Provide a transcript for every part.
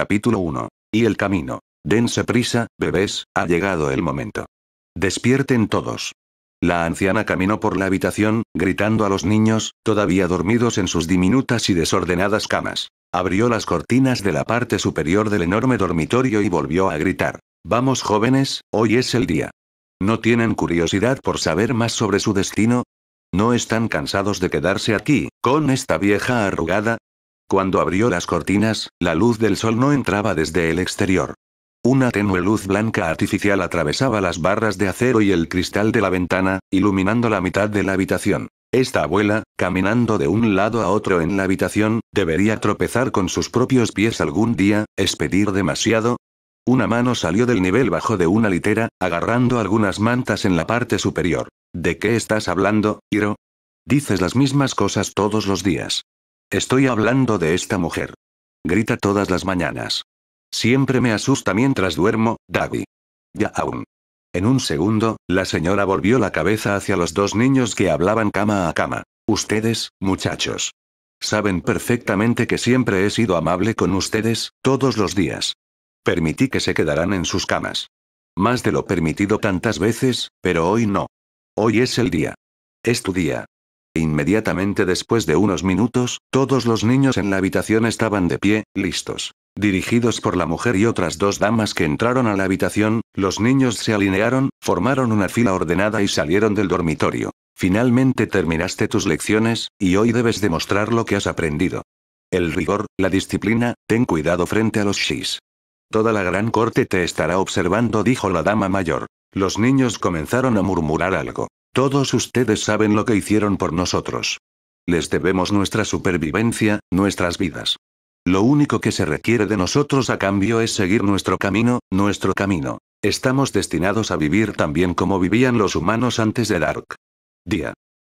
Capítulo 1. Y el camino. Dense prisa, bebés, ha llegado el momento. Despierten todos. La anciana caminó por la habitación, gritando a los niños, todavía dormidos en sus diminutas y desordenadas camas. Abrió las cortinas de la parte superior del enorme dormitorio y volvió a gritar. Vamos jóvenes, hoy es el día. ¿No tienen curiosidad por saber más sobre su destino? ¿No están cansados de quedarse aquí, con esta vieja arrugada, cuando abrió las cortinas, la luz del sol no entraba desde el exterior. Una tenue luz blanca artificial atravesaba las barras de acero y el cristal de la ventana, iluminando la mitad de la habitación. Esta abuela, caminando de un lado a otro en la habitación, debería tropezar con sus propios pies algún día, es pedir demasiado. Una mano salió del nivel bajo de una litera, agarrando algunas mantas en la parte superior. ¿De qué estás hablando, Hiro? Dices las mismas cosas todos los días. Estoy hablando de esta mujer. Grita todas las mañanas. Siempre me asusta mientras duermo, Davi. Ya aún. En un segundo, la señora volvió la cabeza hacia los dos niños que hablaban cama a cama. Ustedes, muchachos. Saben perfectamente que siempre he sido amable con ustedes, todos los días. Permití que se quedaran en sus camas. Más de lo permitido tantas veces, pero hoy no. Hoy es el día. Es tu día, Inmediatamente después de unos minutos, todos los niños en la habitación estaban de pie, listos. Dirigidos por la mujer y otras dos damas que entraron a la habitación, los niños se alinearon, formaron una fila ordenada y salieron del dormitorio. Finalmente terminaste tus lecciones, y hoy debes demostrar lo que has aprendido. El rigor, la disciplina, ten cuidado frente a los shis. Toda la gran corte te estará observando, dijo la dama mayor. Los niños comenzaron a murmurar algo. Todos ustedes saben lo que hicieron por nosotros. Les debemos nuestra supervivencia, nuestras vidas. Lo único que se requiere de nosotros a cambio es seguir nuestro camino, nuestro camino. Estamos destinados a vivir también como vivían los humanos antes de Dark. Día.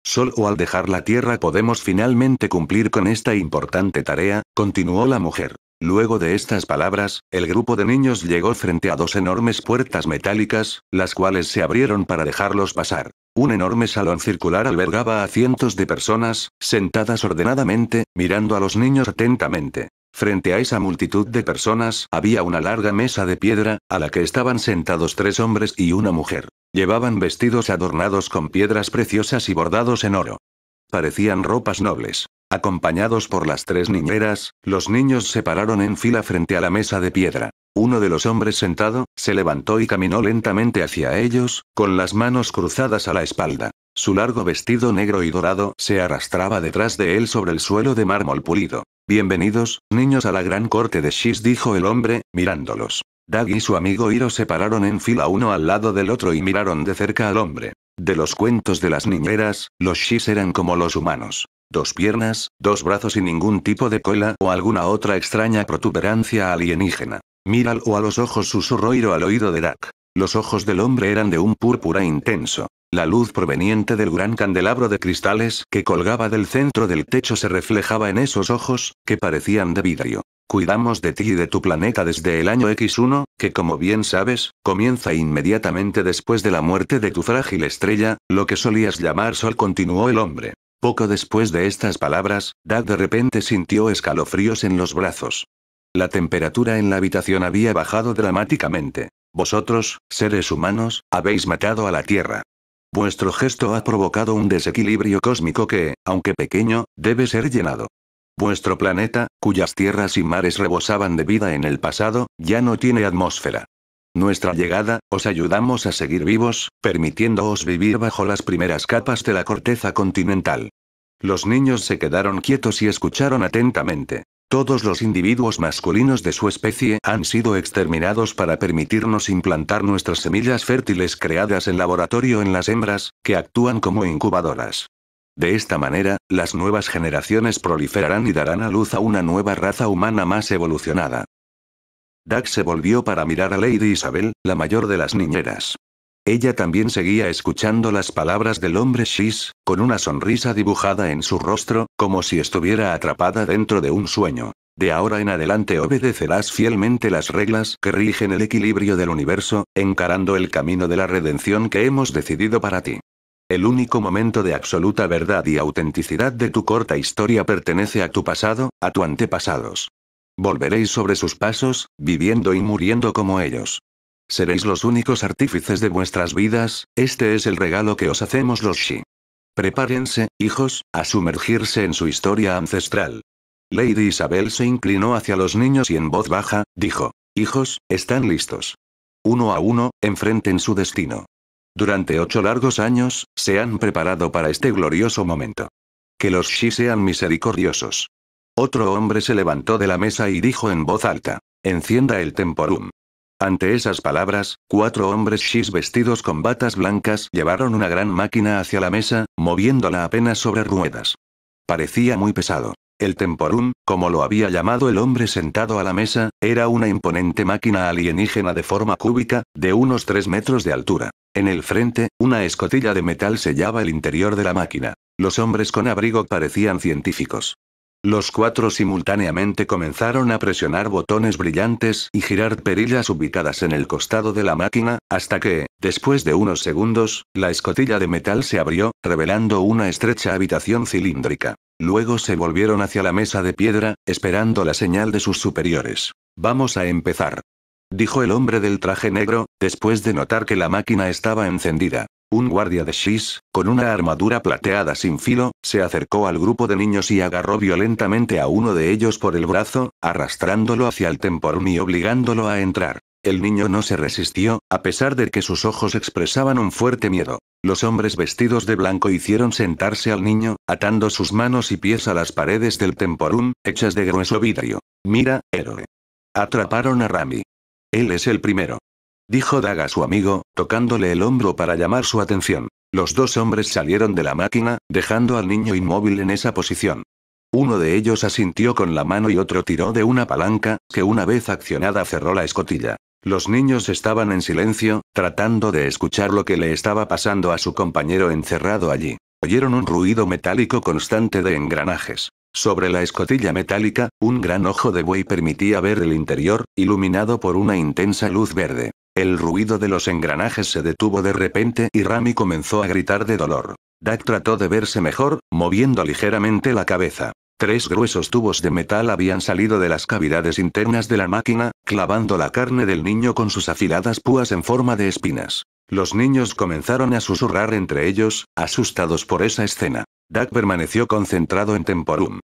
sol o al dejar la Tierra podemos finalmente cumplir con esta importante tarea, continuó la mujer. Luego de estas palabras, el grupo de niños llegó frente a dos enormes puertas metálicas, las cuales se abrieron para dejarlos pasar. Un enorme salón circular albergaba a cientos de personas, sentadas ordenadamente, mirando a los niños atentamente. Frente a esa multitud de personas había una larga mesa de piedra, a la que estaban sentados tres hombres y una mujer. Llevaban vestidos adornados con piedras preciosas y bordados en oro. Parecían ropas nobles. Acompañados por las tres niñeras, los niños se pararon en fila frente a la mesa de piedra. Uno de los hombres sentado, se levantó y caminó lentamente hacia ellos, con las manos cruzadas a la espalda. Su largo vestido negro y dorado se arrastraba detrás de él sobre el suelo de mármol pulido. Bienvenidos, niños a la gran corte de Shis, dijo el hombre, mirándolos. Dag y su amigo Hiro se pararon en fila uno al lado del otro y miraron de cerca al hombre. De los cuentos de las niñeras, los Shis eran como los humanos. Dos piernas, dos brazos y ningún tipo de cola o alguna otra extraña protuberancia alienígena. Míralo a los ojos, susurró Iro al oído de Dak. Los ojos del hombre eran de un púrpura intenso. La luz proveniente del gran candelabro de cristales que colgaba del centro del techo se reflejaba en esos ojos, que parecían de vidrio. Cuidamos de ti y de tu planeta desde el año X1, que como bien sabes, comienza inmediatamente después de la muerte de tu frágil estrella, lo que solías llamar Sol, continuó el hombre. Poco después de estas palabras, Dak de repente sintió escalofríos en los brazos. La temperatura en la habitación había bajado dramáticamente. Vosotros, seres humanos, habéis matado a la Tierra. Vuestro gesto ha provocado un desequilibrio cósmico que, aunque pequeño, debe ser llenado. Vuestro planeta, cuyas tierras y mares rebosaban de vida en el pasado, ya no tiene atmósfera. Nuestra llegada, os ayudamos a seguir vivos, permitiéndoos vivir bajo las primeras capas de la corteza continental. Los niños se quedaron quietos y escucharon atentamente. Todos los individuos masculinos de su especie han sido exterminados para permitirnos implantar nuestras semillas fértiles creadas en laboratorio en las hembras, que actúan como incubadoras. De esta manera, las nuevas generaciones proliferarán y darán a luz a una nueva raza humana más evolucionada. Dax se volvió para mirar a Lady Isabel, la mayor de las niñeras. Ella también seguía escuchando las palabras del hombre X, con una sonrisa dibujada en su rostro, como si estuviera atrapada dentro de un sueño. De ahora en adelante obedecerás fielmente las reglas que rigen el equilibrio del universo, encarando el camino de la redención que hemos decidido para ti. El único momento de absoluta verdad y autenticidad de tu corta historia pertenece a tu pasado, a tu antepasados. Volveréis sobre sus pasos, viviendo y muriendo como ellos. Seréis los únicos artífices de vuestras vidas, este es el regalo que os hacemos los Shi. Prepárense, hijos, a sumergirse en su historia ancestral. Lady Isabel se inclinó hacia los niños y en voz baja, dijo, Hijos, están listos. Uno a uno, enfrenten su destino. Durante ocho largos años, se han preparado para este glorioso momento. Que los Shi sean misericordiosos. Otro hombre se levantó de la mesa y dijo en voz alta, Encienda el temporum. Ante esas palabras, cuatro hombres shis vestidos con batas blancas llevaron una gran máquina hacia la mesa, moviéndola apenas sobre ruedas. Parecía muy pesado. El temporum, como lo había llamado el hombre sentado a la mesa, era una imponente máquina alienígena de forma cúbica, de unos 3 metros de altura. En el frente, una escotilla de metal sellaba el interior de la máquina. Los hombres con abrigo parecían científicos. Los cuatro simultáneamente comenzaron a presionar botones brillantes y girar perillas ubicadas en el costado de la máquina, hasta que, después de unos segundos, la escotilla de metal se abrió, revelando una estrecha habitación cilíndrica. Luego se volvieron hacia la mesa de piedra, esperando la señal de sus superiores. Vamos a empezar. Dijo el hombre del traje negro, después de notar que la máquina estaba encendida. Un guardia de Shish, con una armadura plateada sin filo, se acercó al grupo de niños y agarró violentamente a uno de ellos por el brazo, arrastrándolo hacia el temporum y obligándolo a entrar. El niño no se resistió, a pesar de que sus ojos expresaban un fuerte miedo. Los hombres vestidos de blanco hicieron sentarse al niño, atando sus manos y pies a las paredes del temporum, hechas de grueso vidrio. Mira, héroe. Atraparon a Rami. Él es el primero dijo Daga su amigo, tocándole el hombro para llamar su atención. Los dos hombres salieron de la máquina, dejando al niño inmóvil en esa posición. Uno de ellos asintió con la mano y otro tiró de una palanca, que una vez accionada cerró la escotilla. Los niños estaban en silencio, tratando de escuchar lo que le estaba pasando a su compañero encerrado allí. Oyeron un ruido metálico constante de engranajes. Sobre la escotilla metálica, un gran ojo de buey permitía ver el interior, iluminado por una intensa luz verde. El ruido de los engranajes se detuvo de repente y Rami comenzó a gritar de dolor. Dak trató de verse mejor, moviendo ligeramente la cabeza. Tres gruesos tubos de metal habían salido de las cavidades internas de la máquina, clavando la carne del niño con sus afiladas púas en forma de espinas. Los niños comenzaron a susurrar entre ellos, asustados por esa escena. Dak permaneció concentrado en Temporum.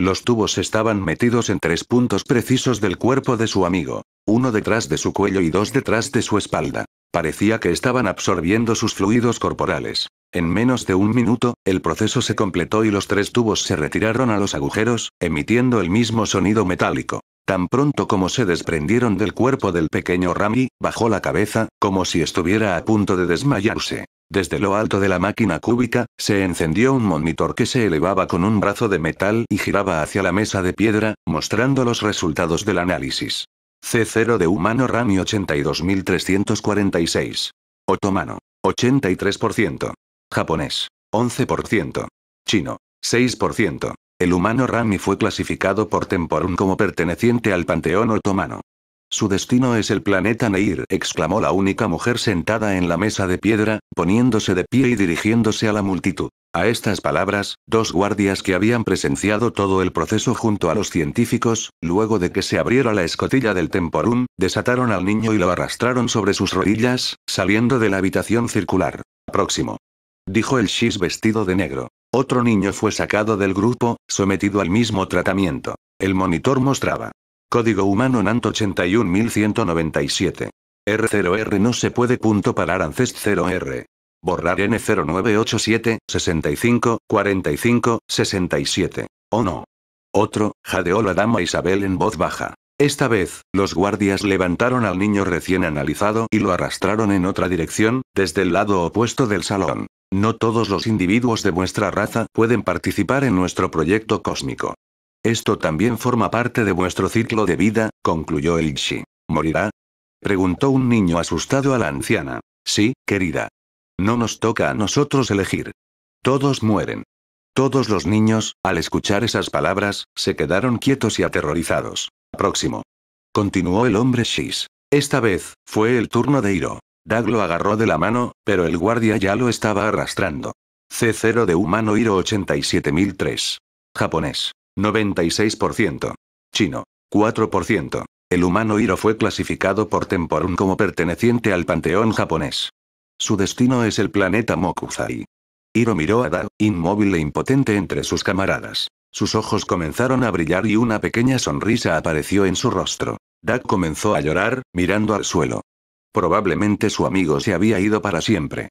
Los tubos estaban metidos en tres puntos precisos del cuerpo de su amigo, uno detrás de su cuello y dos detrás de su espalda. Parecía que estaban absorbiendo sus fluidos corporales. En menos de un minuto, el proceso se completó y los tres tubos se retiraron a los agujeros, emitiendo el mismo sonido metálico. Tan pronto como se desprendieron del cuerpo del pequeño Rami, bajó la cabeza, como si estuviera a punto de desmayarse. Desde lo alto de la máquina cúbica, se encendió un monitor que se elevaba con un brazo de metal y giraba hacia la mesa de piedra, mostrando los resultados del análisis. C0 de humano Rami 82346. Otomano. 83%. Japonés. 11%. Chino. 6%. El humano Rami fue clasificado por Temporum como perteneciente al panteón otomano. Su destino es el planeta Neir, exclamó la única mujer sentada en la mesa de piedra, poniéndose de pie y dirigiéndose a la multitud. A estas palabras, dos guardias que habían presenciado todo el proceso junto a los científicos, luego de que se abriera la escotilla del temporum, desataron al niño y lo arrastraron sobre sus rodillas, saliendo de la habitación circular. Próximo. Dijo el Shish vestido de negro. Otro niño fue sacado del grupo, sometido al mismo tratamiento. El monitor mostraba. Código humano NANT 81197. R0R no se puede punto parar ANCEST 0R. Borrar N0987, 65, 45, 67. ¿O no? Otro, jadeó la dama Isabel en voz baja. Esta vez, los guardias levantaron al niño recién analizado y lo arrastraron en otra dirección, desde el lado opuesto del salón. No todos los individuos de vuestra raza pueden participar en nuestro proyecto cósmico. Esto también forma parte de vuestro ciclo de vida, concluyó el Shi. ¿Morirá? Preguntó un niño asustado a la anciana. Sí, querida. No nos toca a nosotros elegir. Todos mueren. Todos los niños, al escuchar esas palabras, se quedaron quietos y aterrorizados. Próximo. Continuó el hombre Shis. Esta vez, fue el turno de Hiro. Dag lo agarró de la mano, pero el guardia ya lo estaba arrastrando. C0 de humano Hiro 87003. Japonés. 96%. Chino. 4%. El humano Hiro fue clasificado por Temporum como perteneciente al panteón japonés. Su destino es el planeta Mokuzai. Hiro miró a Dag, inmóvil e impotente entre sus camaradas. Sus ojos comenzaron a brillar y una pequeña sonrisa apareció en su rostro. Dag comenzó a llorar, mirando al suelo. Probablemente su amigo se había ido para siempre.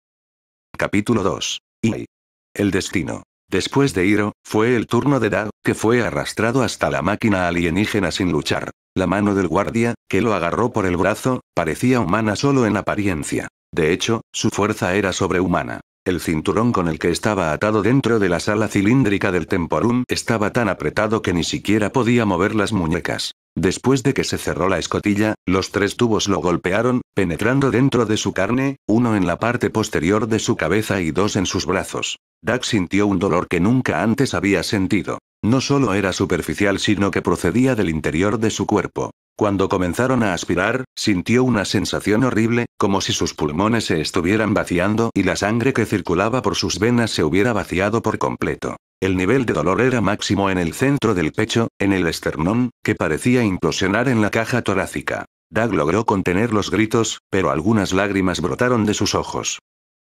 Capítulo 2. Y. El destino. Después de Iro, fue el turno de Dao, que fue arrastrado hasta la máquina alienígena sin luchar. La mano del guardia, que lo agarró por el brazo, parecía humana solo en apariencia. De hecho, su fuerza era sobrehumana. El cinturón con el que estaba atado dentro de la sala cilíndrica del Temporum estaba tan apretado que ni siquiera podía mover las muñecas. Después de que se cerró la escotilla, los tres tubos lo golpearon, penetrando dentro de su carne, uno en la parte posterior de su cabeza y dos en sus brazos. Doug sintió un dolor que nunca antes había sentido. No solo era superficial sino que procedía del interior de su cuerpo. Cuando comenzaron a aspirar, sintió una sensación horrible, como si sus pulmones se estuvieran vaciando y la sangre que circulaba por sus venas se hubiera vaciado por completo. El nivel de dolor era máximo en el centro del pecho, en el esternón, que parecía implosionar en la caja torácica. Doug logró contener los gritos, pero algunas lágrimas brotaron de sus ojos.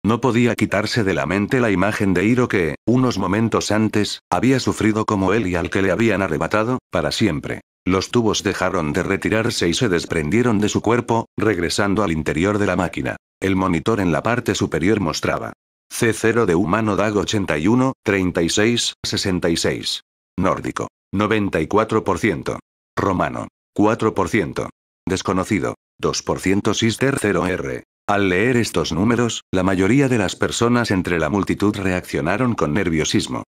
No podía quitarse de la mente la imagen de Hiro que, unos momentos antes, había sufrido como él y al que le habían arrebatado, para siempre. Los tubos dejaron de retirarse y se desprendieron de su cuerpo, regresando al interior de la máquina. El monitor en la parte superior mostraba. C0 de humano DAG 81, 36, 66. Nórdico. 94%. Romano. 4%. Desconocido. 2% Sister 0R. Al leer estos números, la mayoría de las personas entre la multitud reaccionaron con nerviosismo.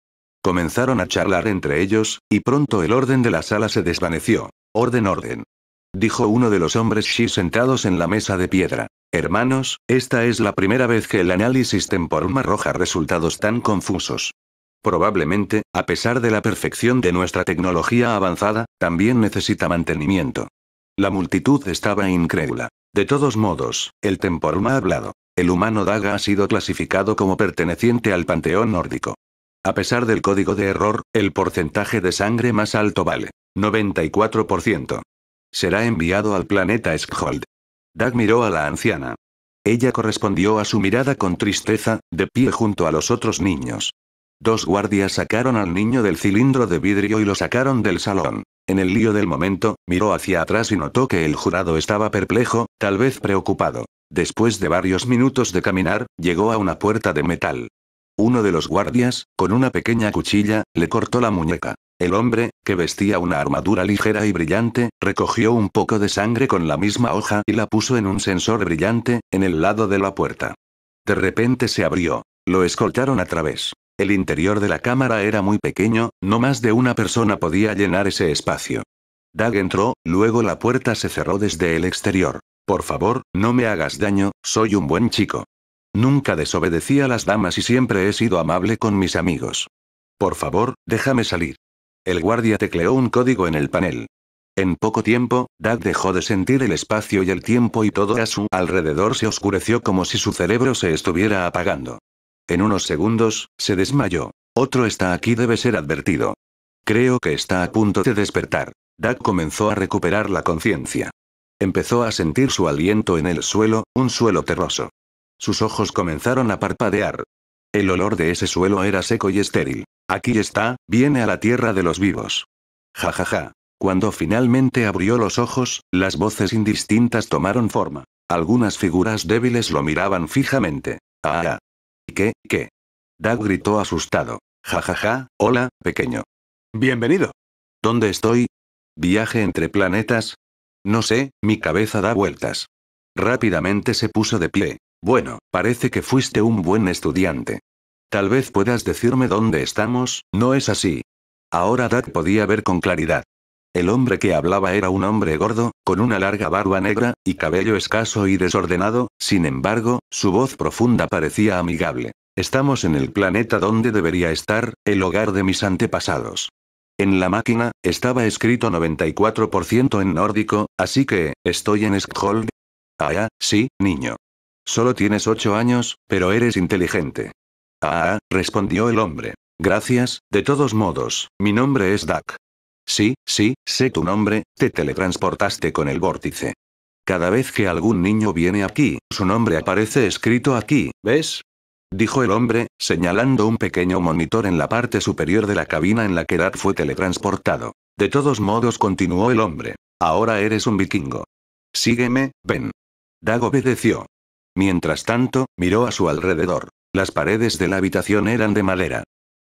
Comenzaron a charlar entre ellos, y pronto el orden de la sala se desvaneció. Orden, orden. Dijo uno de los hombres Shi sentados en la mesa de piedra. Hermanos, esta es la primera vez que el análisis temporum arroja resultados tan confusos. Probablemente, a pesar de la perfección de nuestra tecnología avanzada, también necesita mantenimiento. La multitud estaba incrédula. De todos modos, el temporum ha hablado. El humano Daga ha sido clasificado como perteneciente al panteón nórdico. A pesar del código de error, el porcentaje de sangre más alto vale 94%. Será enviado al planeta Skhold. Dag miró a la anciana. Ella correspondió a su mirada con tristeza, de pie junto a los otros niños. Dos guardias sacaron al niño del cilindro de vidrio y lo sacaron del salón. En el lío del momento, miró hacia atrás y notó que el jurado estaba perplejo, tal vez preocupado. Después de varios minutos de caminar, llegó a una puerta de metal. Uno de los guardias, con una pequeña cuchilla, le cortó la muñeca. El hombre, que vestía una armadura ligera y brillante, recogió un poco de sangre con la misma hoja y la puso en un sensor brillante, en el lado de la puerta. De repente se abrió. Lo escoltaron a través. El interior de la cámara era muy pequeño, no más de una persona podía llenar ese espacio. Doug entró, luego la puerta se cerró desde el exterior. Por favor, no me hagas daño, soy un buen chico. Nunca desobedecí a las damas y siempre he sido amable con mis amigos. Por favor, déjame salir. El guardia tecleó un código en el panel. En poco tiempo, Dad dejó de sentir el espacio y el tiempo y todo a su alrededor se oscureció como si su cerebro se estuviera apagando. En unos segundos, se desmayó. Otro está aquí debe ser advertido. Creo que está a punto de despertar. Dad comenzó a recuperar la conciencia. Empezó a sentir su aliento en el suelo, un suelo terroso. Sus ojos comenzaron a parpadear. El olor de ese suelo era seco y estéril. Aquí está, viene a la tierra de los vivos. Ja ja ja. Cuando finalmente abrió los ojos, las voces indistintas tomaron forma. Algunas figuras débiles lo miraban fijamente. Ah, ah. ¿Qué, qué? Doug gritó asustado. Ja ja ja, hola, pequeño. Bienvenido. ¿Dónde estoy? ¿Viaje entre planetas? No sé, mi cabeza da vueltas. Rápidamente se puso de pie. Bueno, parece que fuiste un buen estudiante. Tal vez puedas decirme dónde estamos, ¿no es así? Ahora Dad podía ver con claridad. El hombre que hablaba era un hombre gordo, con una larga barba negra, y cabello escaso y desordenado, sin embargo, su voz profunda parecía amigable. Estamos en el planeta donde debería estar, el hogar de mis antepasados. En la máquina, estaba escrito 94% en nórdico, así que, estoy en Skjold. Ah, sí, niño. Solo tienes ocho años, pero eres inteligente. Ah, respondió el hombre. Gracias, de todos modos, mi nombre es Dak. Sí, sí, sé tu nombre, te teletransportaste con el vórtice. Cada vez que algún niño viene aquí, su nombre aparece escrito aquí, ¿ves? Dijo el hombre, señalando un pequeño monitor en la parte superior de la cabina en la que Dak fue teletransportado. De todos modos, continuó el hombre. Ahora eres un vikingo. Sígueme, ven. Dag obedeció. Mientras tanto, miró a su alrededor. Las paredes de la habitación eran de madera.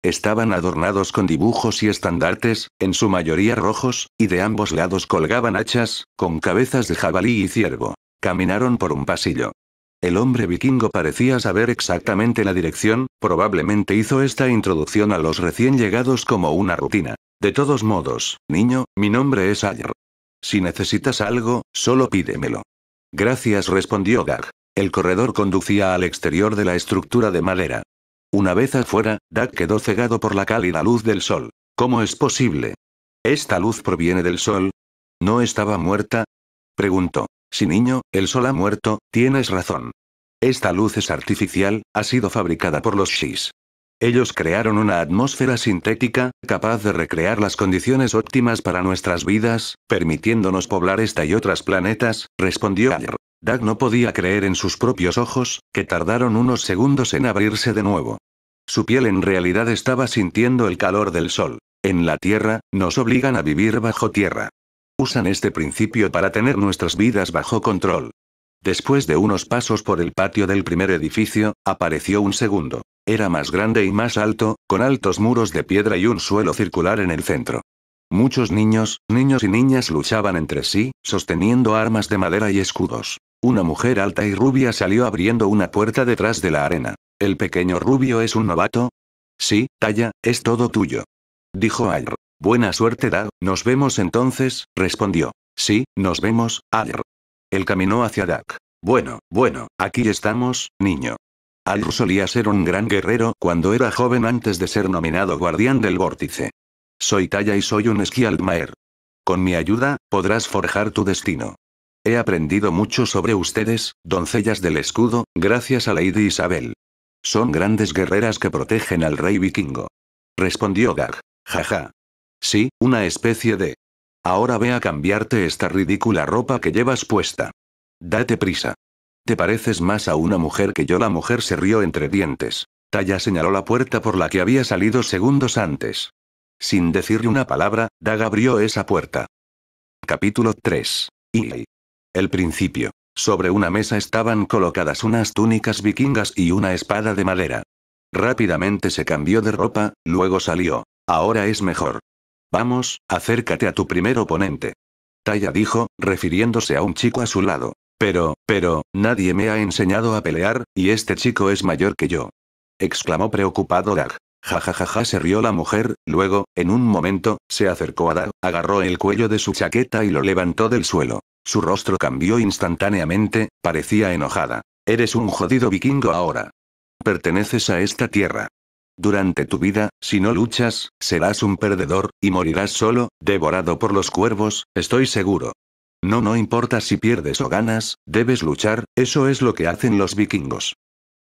Estaban adornados con dibujos y estandartes, en su mayoría rojos, y de ambos lados colgaban hachas, con cabezas de jabalí y ciervo. Caminaron por un pasillo. El hombre vikingo parecía saber exactamente la dirección, probablemente hizo esta introducción a los recién llegados como una rutina. De todos modos, niño, mi nombre es Ayer. Si necesitas algo, solo pídemelo. Gracias, respondió Gag. El corredor conducía al exterior de la estructura de madera. Una vez afuera, Dak quedó cegado por la cálida luz del sol. ¿Cómo es posible? ¿Esta luz proviene del sol? ¿No estaba muerta? Preguntó. Si niño, el sol ha muerto, tienes razón. Esta luz es artificial, ha sido fabricada por los Shis. Ellos crearon una atmósfera sintética, capaz de recrear las condiciones óptimas para nuestras vidas, permitiéndonos poblar esta y otras planetas, respondió Ayer. Doug no podía creer en sus propios ojos, que tardaron unos segundos en abrirse de nuevo. Su piel en realidad estaba sintiendo el calor del sol. En la Tierra, nos obligan a vivir bajo tierra. Usan este principio para tener nuestras vidas bajo control. Después de unos pasos por el patio del primer edificio, apareció un segundo. Era más grande y más alto, con altos muros de piedra y un suelo circular en el centro. Muchos niños, niños y niñas luchaban entre sí, sosteniendo armas de madera y escudos. Una mujer alta y rubia salió abriendo una puerta detrás de la arena. ¿El pequeño rubio es un novato? Sí, Taya, es todo tuyo. Dijo Ayr. Buena suerte da, nos vemos entonces, respondió. Sí, nos vemos, Ayr. Él caminó hacia Dak. Bueno, bueno, aquí estamos, niño. Ayr solía ser un gran guerrero cuando era joven antes de ser nominado guardián del vórtice. Soy Taya y soy un Skialdmaer. Con mi ayuda, podrás forjar tu destino. He aprendido mucho sobre ustedes, doncellas del escudo, gracias a Lady Isabel. Son grandes guerreras que protegen al rey vikingo. Respondió Gag. Jaja. Sí, una especie de. Ahora ve a cambiarte esta ridícula ropa que llevas puesta. Date prisa. Te pareces más a una mujer que yo. La mujer se rió entre dientes. Talla señaló la puerta por la que había salido segundos antes. Sin decirle una palabra, Dag abrió esa puerta. Capítulo 3. Y el principio. Sobre una mesa estaban colocadas unas túnicas vikingas y una espada de madera. Rápidamente se cambió de ropa, luego salió. Ahora es mejor. Vamos, acércate a tu primer oponente. Taya dijo, refiriéndose a un chico a su lado. Pero, pero, nadie me ha enseñado a pelear, y este chico es mayor que yo. Exclamó preocupado Dag. Jajajaja ja, ja, se rió la mujer, luego, en un momento, se acercó a Dag, agarró el cuello de su chaqueta y lo levantó del suelo. Su rostro cambió instantáneamente, parecía enojada. Eres un jodido vikingo ahora. Perteneces a esta tierra. Durante tu vida, si no luchas, serás un perdedor, y morirás solo, devorado por los cuervos, estoy seguro. No, no importa si pierdes o ganas, debes luchar, eso es lo que hacen los vikingos.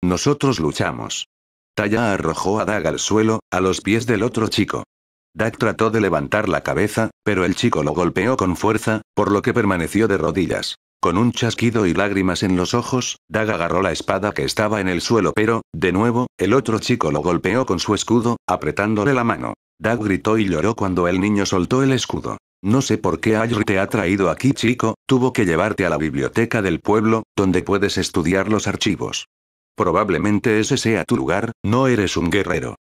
Nosotros luchamos. Taya arrojó a Daga al suelo, a los pies del otro chico. Dag trató de levantar la cabeza, pero el chico lo golpeó con fuerza, por lo que permaneció de rodillas. Con un chasquido y lágrimas en los ojos, Dag agarró la espada que estaba en el suelo, pero, de nuevo, el otro chico lo golpeó con su escudo, apretándole la mano. Dag gritó y lloró cuando el niño soltó el escudo. No sé por qué Ayr te ha traído aquí, chico, tuvo que llevarte a la biblioteca del pueblo, donde puedes estudiar los archivos. Probablemente ese sea tu lugar, no eres un guerrero.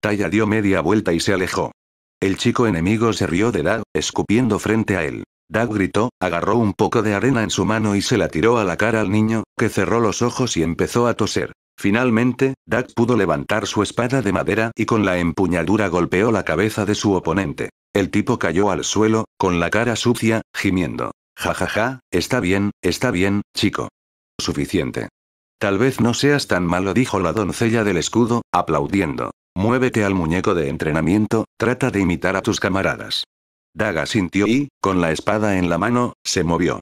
Taya dio media vuelta y se alejó. El chico enemigo se rió de Dag, escupiendo frente a él. Dag gritó, agarró un poco de arena en su mano y se la tiró a la cara al niño, que cerró los ojos y empezó a toser. Finalmente, Dag pudo levantar su espada de madera y con la empuñadura golpeó la cabeza de su oponente. El tipo cayó al suelo, con la cara sucia, gimiendo. Ja ja ja, está bien, está bien, chico. Suficiente. Tal vez no seas tan malo, dijo la doncella del escudo, aplaudiendo. Muévete al muñeco de entrenamiento, trata de imitar a tus camaradas. Daga sintió y, con la espada en la mano, se movió.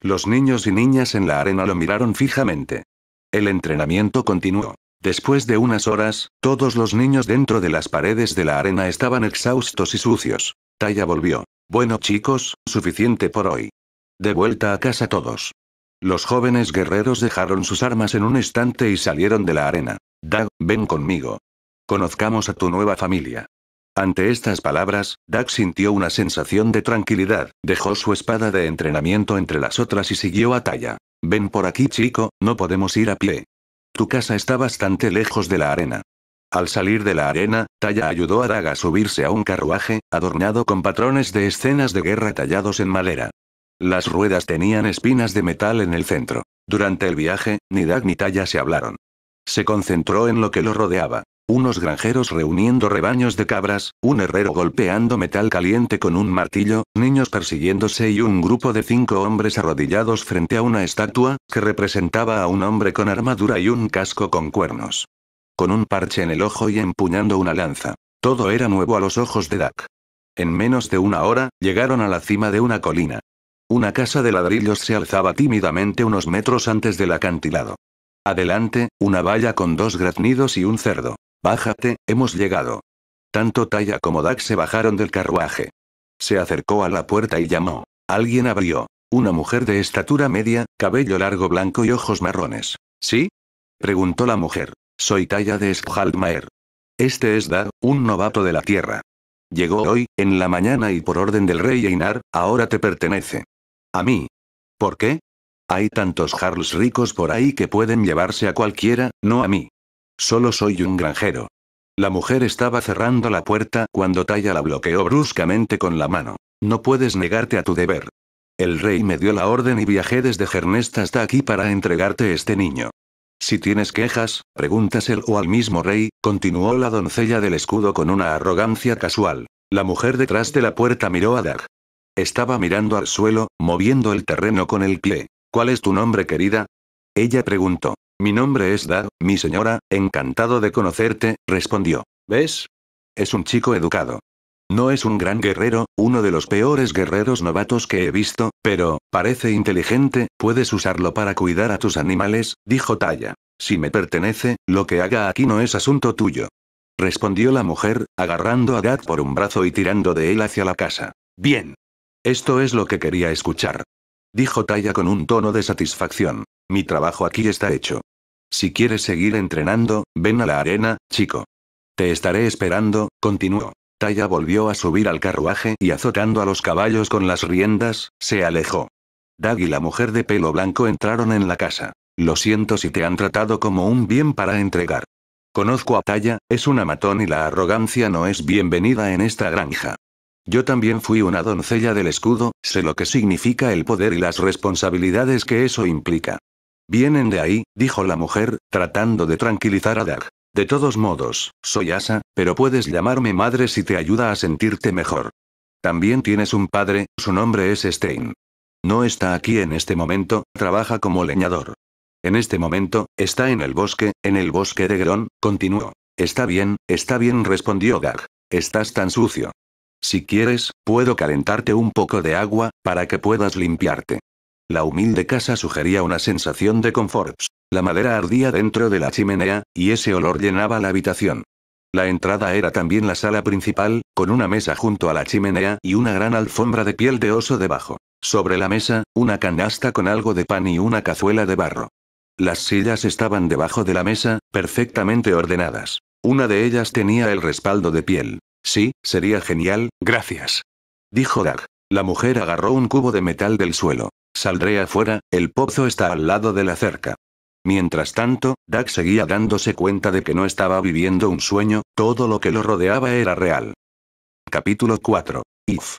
Los niños y niñas en la arena lo miraron fijamente. El entrenamiento continuó. Después de unas horas, todos los niños dentro de las paredes de la arena estaban exhaustos y sucios. Taya volvió. Bueno chicos, suficiente por hoy. De vuelta a casa todos. Los jóvenes guerreros dejaron sus armas en un estante y salieron de la arena. Dag, ven conmigo. Conozcamos a tu nueva familia. Ante estas palabras, Dag sintió una sensación de tranquilidad, dejó su espada de entrenamiento entre las otras y siguió a Taya. Ven por aquí chico, no podemos ir a pie. Tu casa está bastante lejos de la arena. Al salir de la arena, Taya ayudó a Dag a subirse a un carruaje, adornado con patrones de escenas de guerra tallados en madera. Las ruedas tenían espinas de metal en el centro. Durante el viaje, ni Dag ni Taya se hablaron. Se concentró en lo que lo rodeaba unos granjeros reuniendo rebaños de cabras, un herrero golpeando metal caliente con un martillo, niños persiguiéndose y un grupo de cinco hombres arrodillados frente a una estatua, que representaba a un hombre con armadura y un casco con cuernos. Con un parche en el ojo y empuñando una lanza. Todo era nuevo a los ojos de Dak. En menos de una hora, llegaron a la cima de una colina. Una casa de ladrillos se alzaba tímidamente unos metros antes del acantilado. Adelante, una valla con dos graznidos y un cerdo. Bájate, hemos llegado. Tanto Taya como Dak se bajaron del carruaje. Se acercó a la puerta y llamó. Alguien abrió. Una mujer de estatura media, cabello largo blanco y ojos marrones. ¿Sí? Preguntó la mujer. Soy Taya de Skjaldmaer. Este es Dar, un novato de la tierra. Llegó hoy, en la mañana y por orden del rey Einar, ahora te pertenece. A mí. ¿Por qué? Hay tantos Jarls ricos por ahí que pueden llevarse a cualquiera, no a mí. Solo soy un granjero. La mujer estaba cerrando la puerta cuando Taya la bloqueó bruscamente con la mano. No puedes negarte a tu deber. El rey me dio la orden y viajé desde Gernest hasta aquí para entregarte este niño. Si tienes quejas, pregúntaselo al mismo rey, continuó la doncella del escudo con una arrogancia casual. La mujer detrás de la puerta miró a Dag. Estaba mirando al suelo, moviendo el terreno con el pie. ¿Cuál es tu nombre, querida? Ella preguntó. Mi nombre es Dad, mi señora, encantado de conocerte, respondió. ¿Ves? Es un chico educado. No es un gran guerrero, uno de los peores guerreros novatos que he visto, pero, parece inteligente, puedes usarlo para cuidar a tus animales, dijo Taya. Si me pertenece, lo que haga aquí no es asunto tuyo. Respondió la mujer, agarrando a Dad por un brazo y tirando de él hacia la casa. Bien. Esto es lo que quería escuchar. Dijo Taya con un tono de satisfacción. Mi trabajo aquí está hecho. Si quieres seguir entrenando, ven a la arena, chico. Te estaré esperando, continuó. Taya volvió a subir al carruaje y azotando a los caballos con las riendas, se alejó. Dag y la mujer de pelo blanco entraron en la casa. Lo siento si te han tratado como un bien para entregar. Conozco a Taya, es una matón y la arrogancia no es bienvenida en esta granja. Yo también fui una doncella del escudo, sé lo que significa el poder y las responsabilidades que eso implica. Vienen de ahí, dijo la mujer, tratando de tranquilizar a Dag. De todos modos, soy Asa, pero puedes llamarme madre si te ayuda a sentirte mejor. También tienes un padre, su nombre es Stein. No está aquí en este momento, trabaja como leñador. En este momento, está en el bosque, en el bosque de Grón, continuó. Está bien, está bien, respondió Dag. Estás tan sucio. Si quieres, puedo calentarte un poco de agua, para que puedas limpiarte. La humilde casa sugería una sensación de confort. La madera ardía dentro de la chimenea, y ese olor llenaba la habitación. La entrada era también la sala principal, con una mesa junto a la chimenea y una gran alfombra de piel de oso debajo. Sobre la mesa, una canasta con algo de pan y una cazuela de barro. Las sillas estaban debajo de la mesa, perfectamente ordenadas. Una de ellas tenía el respaldo de piel. Sí, sería genial, gracias. Dijo Dag. La mujer agarró un cubo de metal del suelo. Saldré afuera, el pozo está al lado de la cerca. Mientras tanto, Doug seguía dándose cuenta de que no estaba viviendo un sueño, todo lo que lo rodeaba era real. Capítulo 4. If.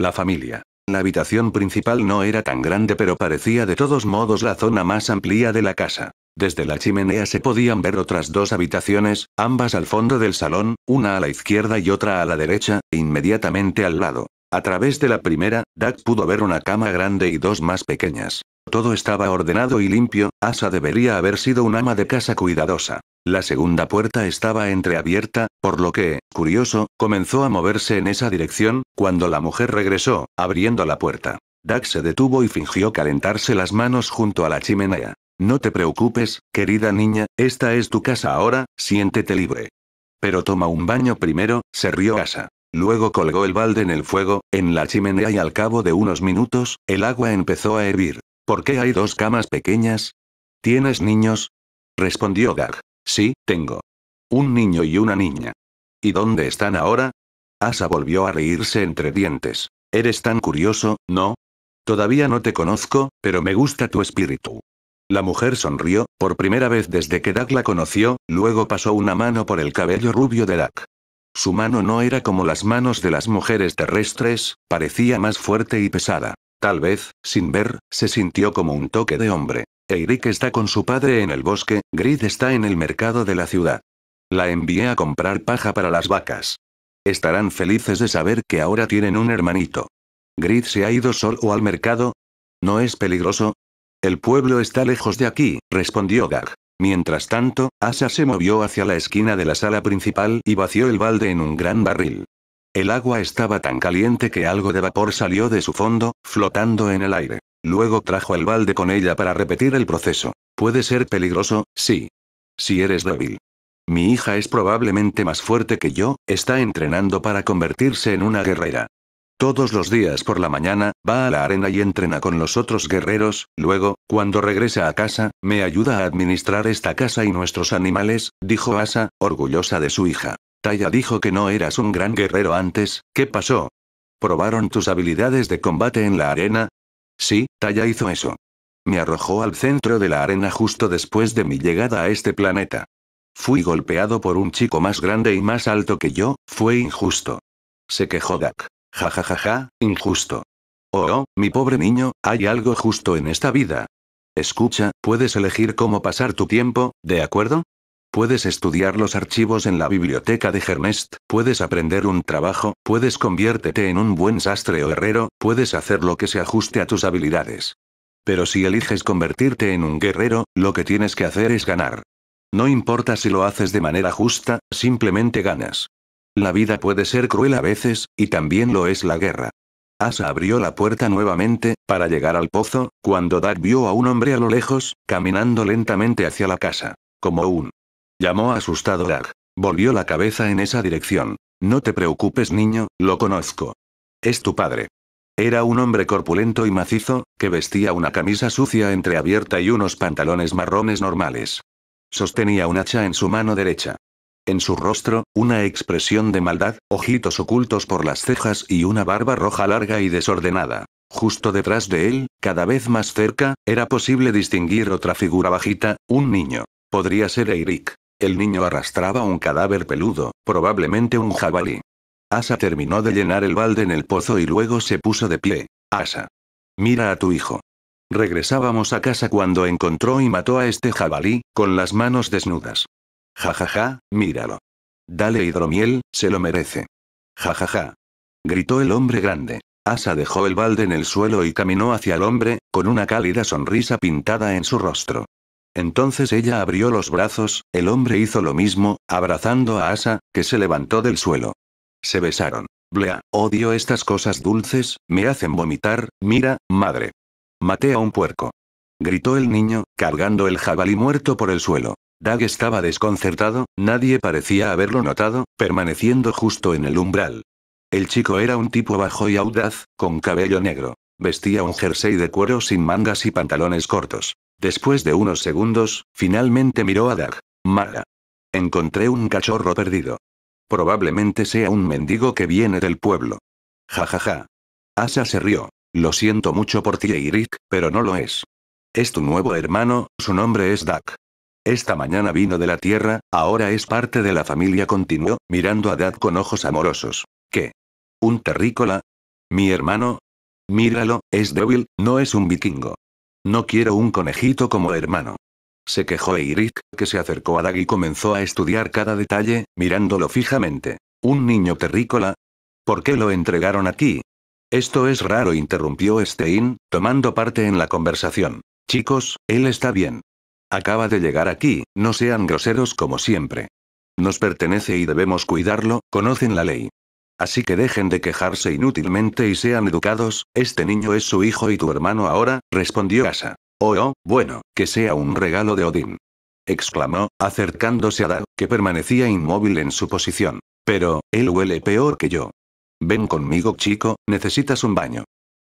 La familia. La habitación principal no era tan grande pero parecía de todos modos la zona más amplia de la casa. Desde la chimenea se podían ver otras dos habitaciones, ambas al fondo del salón, una a la izquierda y otra a la derecha, inmediatamente al lado. A través de la primera, Dak pudo ver una cama grande y dos más pequeñas. Todo estaba ordenado y limpio, Asa debería haber sido un ama de casa cuidadosa. La segunda puerta estaba entreabierta, por lo que, curioso, comenzó a moverse en esa dirección, cuando la mujer regresó, abriendo la puerta. Dak se detuvo y fingió calentarse las manos junto a la chimenea. No te preocupes, querida niña, esta es tu casa ahora, siéntete libre. Pero toma un baño primero, se rió Asa. Luego colgó el balde en el fuego, en la chimenea y al cabo de unos minutos, el agua empezó a hervir. ¿Por qué hay dos camas pequeñas? ¿Tienes niños? Respondió Dag. Sí, tengo. Un niño y una niña. ¿Y dónde están ahora? Asa volvió a reírse entre dientes. Eres tan curioso, ¿no? Todavía no te conozco, pero me gusta tu espíritu. La mujer sonrió, por primera vez desde que Dag la conoció, luego pasó una mano por el cabello rubio de Dag. Su mano no era como las manos de las mujeres terrestres, parecía más fuerte y pesada. Tal vez, sin ver, se sintió como un toque de hombre. Eirik está con su padre en el bosque, Grid está en el mercado de la ciudad. La envié a comprar paja para las vacas. Estarán felices de saber que ahora tienen un hermanito. Grid se ha ido solo al mercado. ¿No es peligroso? El pueblo está lejos de aquí, respondió Gag. Mientras tanto, Asa se movió hacia la esquina de la sala principal y vació el balde en un gran barril. El agua estaba tan caliente que algo de vapor salió de su fondo, flotando en el aire. Luego trajo el balde con ella para repetir el proceso. Puede ser peligroso, sí. Si eres débil. Mi hija es probablemente más fuerte que yo, está entrenando para convertirse en una guerrera. Todos los días por la mañana, va a la arena y entrena con los otros guerreros, luego, cuando regresa a casa, me ayuda a administrar esta casa y nuestros animales, dijo Asa, orgullosa de su hija. Taya dijo que no eras un gran guerrero antes, ¿qué pasó? ¿Probaron tus habilidades de combate en la arena? Sí, Taya hizo eso. Me arrojó al centro de la arena justo después de mi llegada a este planeta. Fui golpeado por un chico más grande y más alto que yo, fue injusto. Se quejó Dak. Ja injusto. Oh, oh, mi pobre niño, hay algo justo en esta vida. Escucha, puedes elegir cómo pasar tu tiempo, ¿de acuerdo? Puedes estudiar los archivos en la biblioteca de Germest, puedes aprender un trabajo, puedes conviértete en un buen sastre o herrero, puedes hacer lo que se ajuste a tus habilidades. Pero si eliges convertirte en un guerrero, lo que tienes que hacer es ganar. No importa si lo haces de manera justa, simplemente ganas. La vida puede ser cruel a veces, y también lo es la guerra. Asa abrió la puerta nuevamente, para llegar al pozo, cuando dag vio a un hombre a lo lejos, caminando lentamente hacia la casa. Como un. Llamó asustado Dag. Volvió la cabeza en esa dirección. No te preocupes niño, lo conozco. Es tu padre. Era un hombre corpulento y macizo, que vestía una camisa sucia entreabierta y unos pantalones marrones normales. Sostenía un hacha en su mano derecha. En su rostro, una expresión de maldad, ojitos ocultos por las cejas y una barba roja larga y desordenada. Justo detrás de él, cada vez más cerca, era posible distinguir otra figura bajita, un niño. Podría ser Eirik. El niño arrastraba un cadáver peludo, probablemente un jabalí. Asa terminó de llenar el balde en el pozo y luego se puso de pie. Asa. Mira a tu hijo. Regresábamos a casa cuando encontró y mató a este jabalí, con las manos desnudas. Jajaja, míralo. Dale hidromiel, se lo merece. Jajaja. Gritó el hombre grande. Asa dejó el balde en el suelo y caminó hacia el hombre, con una cálida sonrisa pintada en su rostro. Entonces ella abrió los brazos, el hombre hizo lo mismo, abrazando a Asa, que se levantó del suelo. Se besaron. Blea, odio estas cosas dulces, me hacen vomitar, mira, madre. Maté a un puerco. Gritó el niño, cargando el jabalí muerto por el suelo. Dag estaba desconcertado, nadie parecía haberlo notado, permaneciendo justo en el umbral. El chico era un tipo bajo y audaz, con cabello negro. Vestía un jersey de cuero sin mangas y pantalones cortos. Después de unos segundos, finalmente miró a Dag. Mala. Encontré un cachorro perdido. Probablemente sea un mendigo que viene del pueblo. Ja ja ja. Asa se rió. Lo siento mucho por ti, Eric, pero no lo es. Es tu nuevo hermano, su nombre es Dag. Esta mañana vino de la tierra, ahora es parte de la familia, continuó, mirando a Dad con ojos amorosos. ¿Qué? ¿Un terrícola? ¿Mi hermano? Míralo, es débil, no es un vikingo. No quiero un conejito como hermano. Se quejó Eirik, que se acercó a Dag y comenzó a estudiar cada detalle, mirándolo fijamente. ¿Un niño terrícola? ¿Por qué lo entregaron aquí? Esto es raro, interrumpió Stein, tomando parte en la conversación. Chicos, él está bien. Acaba de llegar aquí, no sean groseros como siempre. Nos pertenece y debemos cuidarlo, conocen la ley. Así que dejen de quejarse inútilmente y sean educados, este niño es su hijo y tu hermano ahora, respondió Asa. Oh, oh, bueno, que sea un regalo de Odín. Exclamó, acercándose a Dad, que permanecía inmóvil en su posición. Pero, él huele peor que yo. Ven conmigo, chico, necesitas un baño.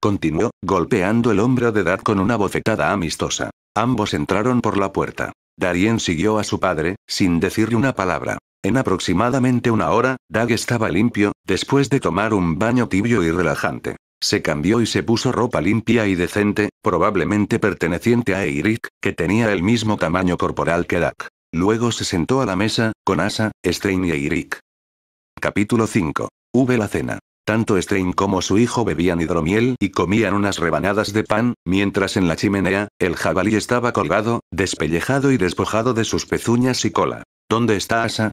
Continuó, golpeando el hombro de Dad con una bofetada amistosa. Ambos entraron por la puerta. Darien siguió a su padre, sin decirle una palabra. En aproximadamente una hora, Dag estaba limpio, después de tomar un baño tibio y relajante. Se cambió y se puso ropa limpia y decente, probablemente perteneciente a Eirik, que tenía el mismo tamaño corporal que Dag. Luego se sentó a la mesa, con Asa, Stein y Eirik. Capítulo 5. V. La cena. Tanto Strain como su hijo bebían hidromiel y comían unas rebanadas de pan, mientras en la chimenea, el jabalí estaba colgado, despellejado y despojado de sus pezuñas y cola. ¿Dónde está Asa?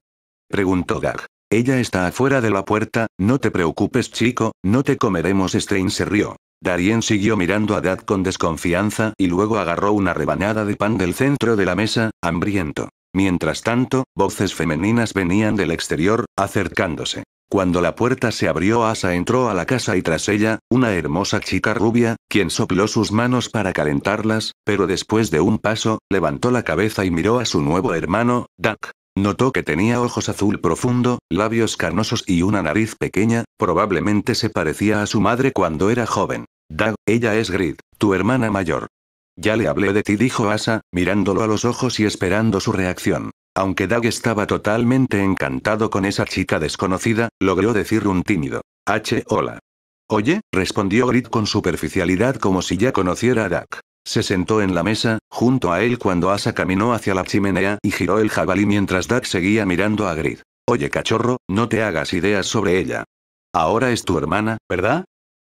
preguntó Dag. Ella está afuera de la puerta, no te preocupes chico, no te comeremos. Strain se rió. Darien siguió mirando a Dag con desconfianza y luego agarró una rebanada de pan del centro de la mesa, hambriento. Mientras tanto, voces femeninas venían del exterior, acercándose. Cuando la puerta se abrió, Asa entró a la casa y tras ella, una hermosa chica rubia, quien sopló sus manos para calentarlas, pero después de un paso, levantó la cabeza y miró a su nuevo hermano, Doug. Notó que tenía ojos azul profundo, labios carnosos y una nariz pequeña, probablemente se parecía a su madre cuando era joven. Doug, ella es Grid, tu hermana mayor. Ya le hablé de ti, dijo Asa, mirándolo a los ojos y esperando su reacción. Aunque Doug estaba totalmente encantado con esa chica desconocida, logró decir un tímido. H. Hola. Oye, respondió Grit con superficialidad como si ya conociera a Doug. Se sentó en la mesa, junto a él cuando Asa caminó hacia la chimenea y giró el jabalí mientras Doug seguía mirando a Grit. Oye cachorro, no te hagas ideas sobre ella. Ahora es tu hermana, ¿verdad?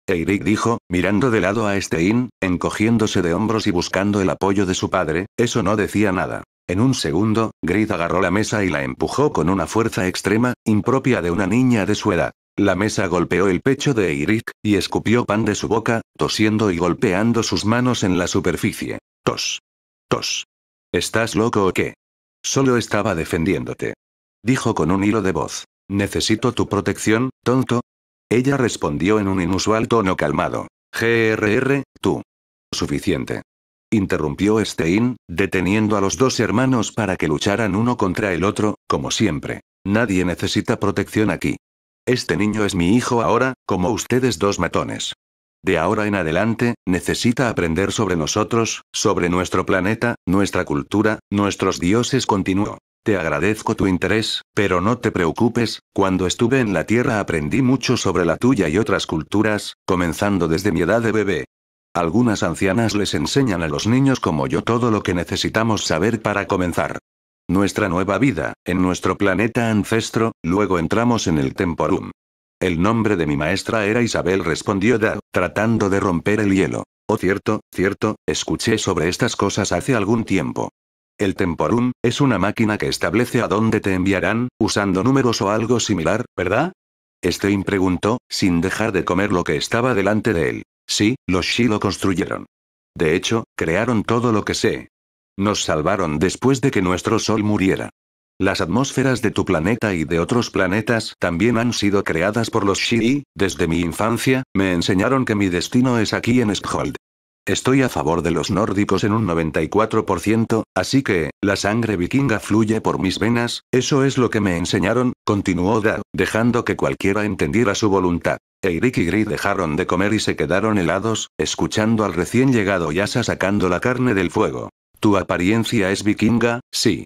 Eirik dijo, mirando de lado a Stein, encogiéndose de hombros y buscando el apoyo de su padre, eso no decía nada. En un segundo, Grid agarró la mesa y la empujó con una fuerza extrema, impropia de una niña de su edad. La mesa golpeó el pecho de Eirik, y escupió pan de su boca, tosiendo y golpeando sus manos en la superficie. Tos. Tos. ¿Estás loco o qué? Solo estaba defendiéndote. Dijo con un hilo de voz. Necesito tu protección, tonto. Ella respondió en un inusual tono calmado. GRR, tú. Suficiente interrumpió Stein, deteniendo a los dos hermanos para que lucharan uno contra el otro, como siempre. Nadie necesita protección aquí. Este niño es mi hijo ahora, como ustedes dos matones. De ahora en adelante, necesita aprender sobre nosotros, sobre nuestro planeta, nuestra cultura, nuestros dioses, continuó. Te agradezco tu interés, pero no te preocupes, cuando estuve en la Tierra aprendí mucho sobre la tuya y otras culturas, comenzando desde mi edad de bebé. Algunas ancianas les enseñan a los niños como yo todo lo que necesitamos saber para comenzar. Nuestra nueva vida, en nuestro planeta ancestro, luego entramos en el temporum. El nombre de mi maestra era Isabel, respondió Dao, tratando de romper el hielo. Oh, cierto, cierto, escuché sobre estas cosas hace algún tiempo. El temporum, es una máquina que establece a dónde te enviarán, usando números o algo similar, ¿verdad? Stein preguntó, sin dejar de comer lo que estaba delante de él. Sí, los Shi lo construyeron. De hecho, crearon todo lo que sé. Nos salvaron después de que nuestro Sol muriera. Las atmósferas de tu planeta y de otros planetas también han sido creadas por los Shi, y, desde mi infancia, me enseñaron que mi destino es aquí en Skhold. Estoy a favor de los nórdicos en un 94%, así que, la sangre vikinga fluye por mis venas, eso es lo que me enseñaron, continuó Dar, dejando que cualquiera entendiera su voluntad. Eirik y Gri dejaron de comer y se quedaron helados, escuchando al recién llegado Yasa sacando la carne del fuego. Tu apariencia es vikinga, sí.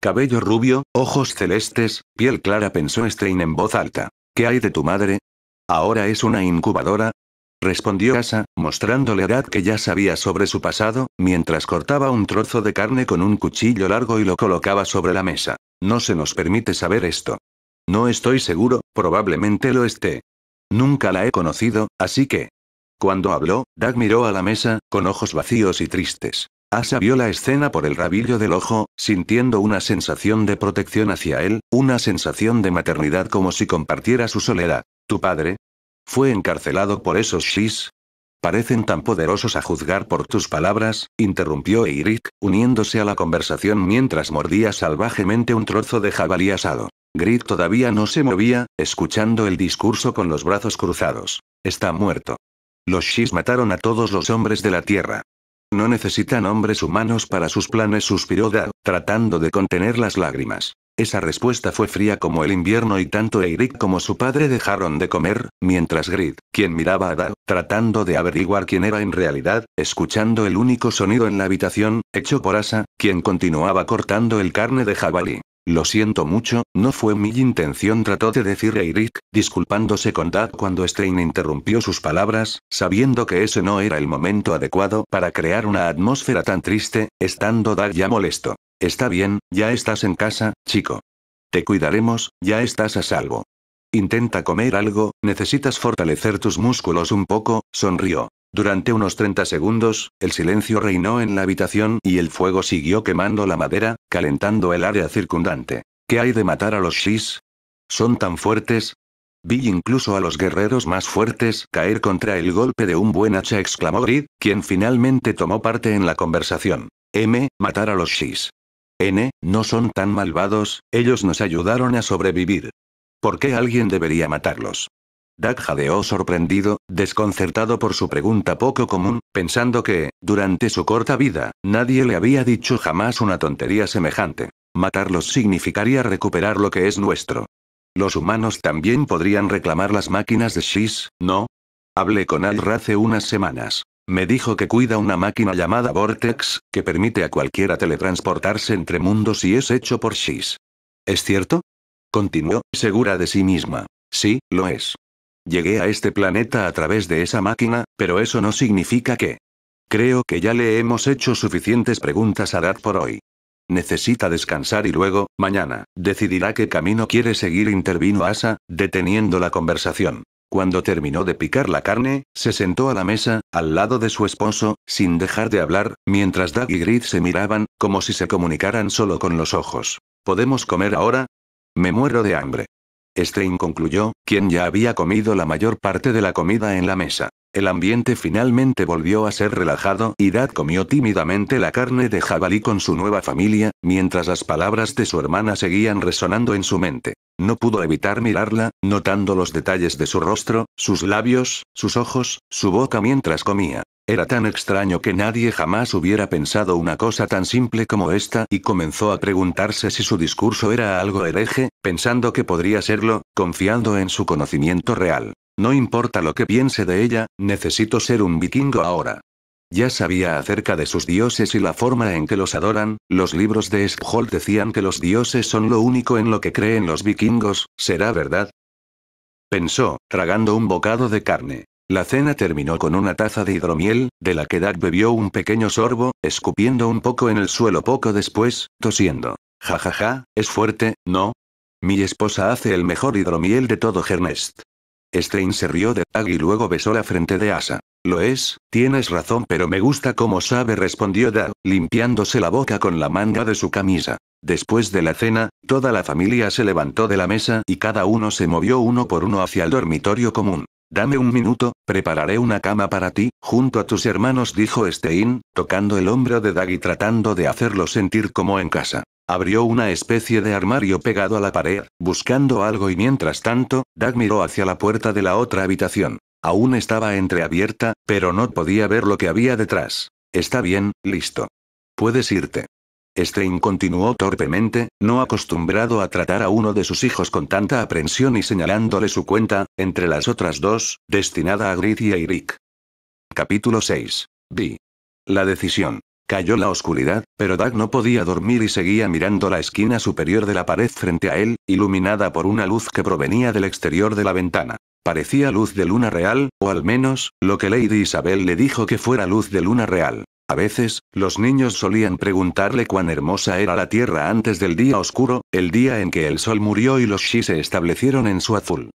Cabello rubio, ojos celestes, piel clara pensó Stein en voz alta. ¿Qué hay de tu madre? ¿Ahora es una incubadora? respondió Asa, mostrándole a edad que ya sabía sobre su pasado, mientras cortaba un trozo de carne con un cuchillo largo y lo colocaba sobre la mesa. No se nos permite saber esto. No estoy seguro, probablemente lo esté. Nunca la he conocido, así que... Cuando habló, Dag miró a la mesa, con ojos vacíos y tristes. Asa vio la escena por el rabillo del ojo, sintiendo una sensación de protección hacia él, una sensación de maternidad como si compartiera su soledad. Tu padre, fue encarcelado por esos shis. Parecen tan poderosos a juzgar por tus palabras, interrumpió Eirik, uniéndose a la conversación mientras mordía salvajemente un trozo de jabalí asado. Grit todavía no se movía, escuchando el discurso con los brazos cruzados. Está muerto. Los shis mataron a todos los hombres de la tierra. No necesitan hombres humanos para sus planes, suspiró Dao, tratando de contener las lágrimas. Esa respuesta fue fría como el invierno y tanto Eric como su padre dejaron de comer, mientras Grid, quien miraba a Dad, tratando de averiguar quién era en realidad, escuchando el único sonido en la habitación, hecho por Asa, quien continuaba cortando el carne de jabalí. Lo siento mucho, no fue mi intención, trató de decir Eric, disculpándose con Dad cuando Strain interrumpió sus palabras, sabiendo que ese no era el momento adecuado para crear una atmósfera tan triste, estando Dad ya molesto. Está bien, ya estás en casa, chico. Te cuidaremos, ya estás a salvo. Intenta comer algo, necesitas fortalecer tus músculos un poco, sonrió. Durante unos 30 segundos, el silencio reinó en la habitación y el fuego siguió quemando la madera, calentando el área circundante. ¿Qué hay de matar a los Shis? ¿Son tan fuertes? Vi incluso a los guerreros más fuertes caer contra el golpe de un buen hacha, exclamó Grid, quien finalmente tomó parte en la conversación. M. Matar a los Shis. N, no son tan malvados, ellos nos ayudaron a sobrevivir. ¿Por qué alguien debería matarlos? Dak jadeó sorprendido, desconcertado por su pregunta poco común, pensando que, durante su corta vida, nadie le había dicho jamás una tontería semejante. Matarlos significaría recuperar lo que es nuestro. Los humanos también podrían reclamar las máquinas de Shis. ¿no? Hablé con Al hace unas semanas. Me dijo que cuida una máquina llamada Vortex, que permite a cualquiera teletransportarse entre mundos y es hecho por Shis. ¿Es cierto? Continuó, segura de sí misma. Sí, lo es. Llegué a este planeta a través de esa máquina, pero eso no significa que... Creo que ya le hemos hecho suficientes preguntas a Dad por hoy. Necesita descansar y luego, mañana, decidirá qué camino quiere seguir intervino Asa, deteniendo la conversación. Cuando terminó de picar la carne, se sentó a la mesa, al lado de su esposo, sin dejar de hablar, mientras Dad y Grid se miraban, como si se comunicaran solo con los ojos. ¿Podemos comer ahora? Me muero de hambre. Stein concluyó, quien ya había comido la mayor parte de la comida en la mesa. El ambiente finalmente volvió a ser relajado y Dad comió tímidamente la carne de jabalí con su nueva familia, mientras las palabras de su hermana seguían resonando en su mente. No pudo evitar mirarla, notando los detalles de su rostro, sus labios, sus ojos, su boca mientras comía. Era tan extraño que nadie jamás hubiera pensado una cosa tan simple como esta y comenzó a preguntarse si su discurso era algo hereje, pensando que podría serlo, confiando en su conocimiento real. No importa lo que piense de ella, necesito ser un vikingo ahora. Ya sabía acerca de sus dioses y la forma en que los adoran, los libros de Skjold decían que los dioses son lo único en lo que creen los vikingos, ¿será verdad? Pensó, tragando un bocado de carne. La cena terminó con una taza de hidromiel, de la que Dag bebió un pequeño sorbo, escupiendo un poco en el suelo poco después, tosiendo. Ja ja ja, es fuerte, ¿no? Mi esposa hace el mejor hidromiel de todo Gernest. Stein se rió de Dag y luego besó la frente de Asa. Lo es, tienes razón, pero me gusta como sabe, respondió Dag, limpiándose la boca con la manga de su camisa. Después de la cena, toda la familia se levantó de la mesa y cada uno se movió uno por uno hacia el dormitorio común. Dame un minuto, prepararé una cama para ti, junto a tus hermanos, dijo Stein, tocando el hombro de Dag y tratando de hacerlo sentir como en casa. Abrió una especie de armario pegado a la pared, buscando algo y mientras tanto, Dag miró hacia la puerta de la otra habitación. Aún estaba entreabierta, pero no podía ver lo que había detrás. Está bien, listo. Puedes irte. Stein continuó torpemente, no acostumbrado a tratar a uno de sus hijos con tanta aprensión y señalándole su cuenta, entre las otras dos, destinada a Grit y Rick. Capítulo 6. Vi. La decisión. Cayó la oscuridad, pero Doug no podía dormir y seguía mirando la esquina superior de la pared frente a él, iluminada por una luz que provenía del exterior de la ventana. Parecía luz de luna real, o al menos, lo que Lady Isabel le dijo que fuera luz de luna real. A veces, los niños solían preguntarle cuán hermosa era la Tierra antes del día oscuro, el día en que el Sol murió y los Shi se establecieron en su azul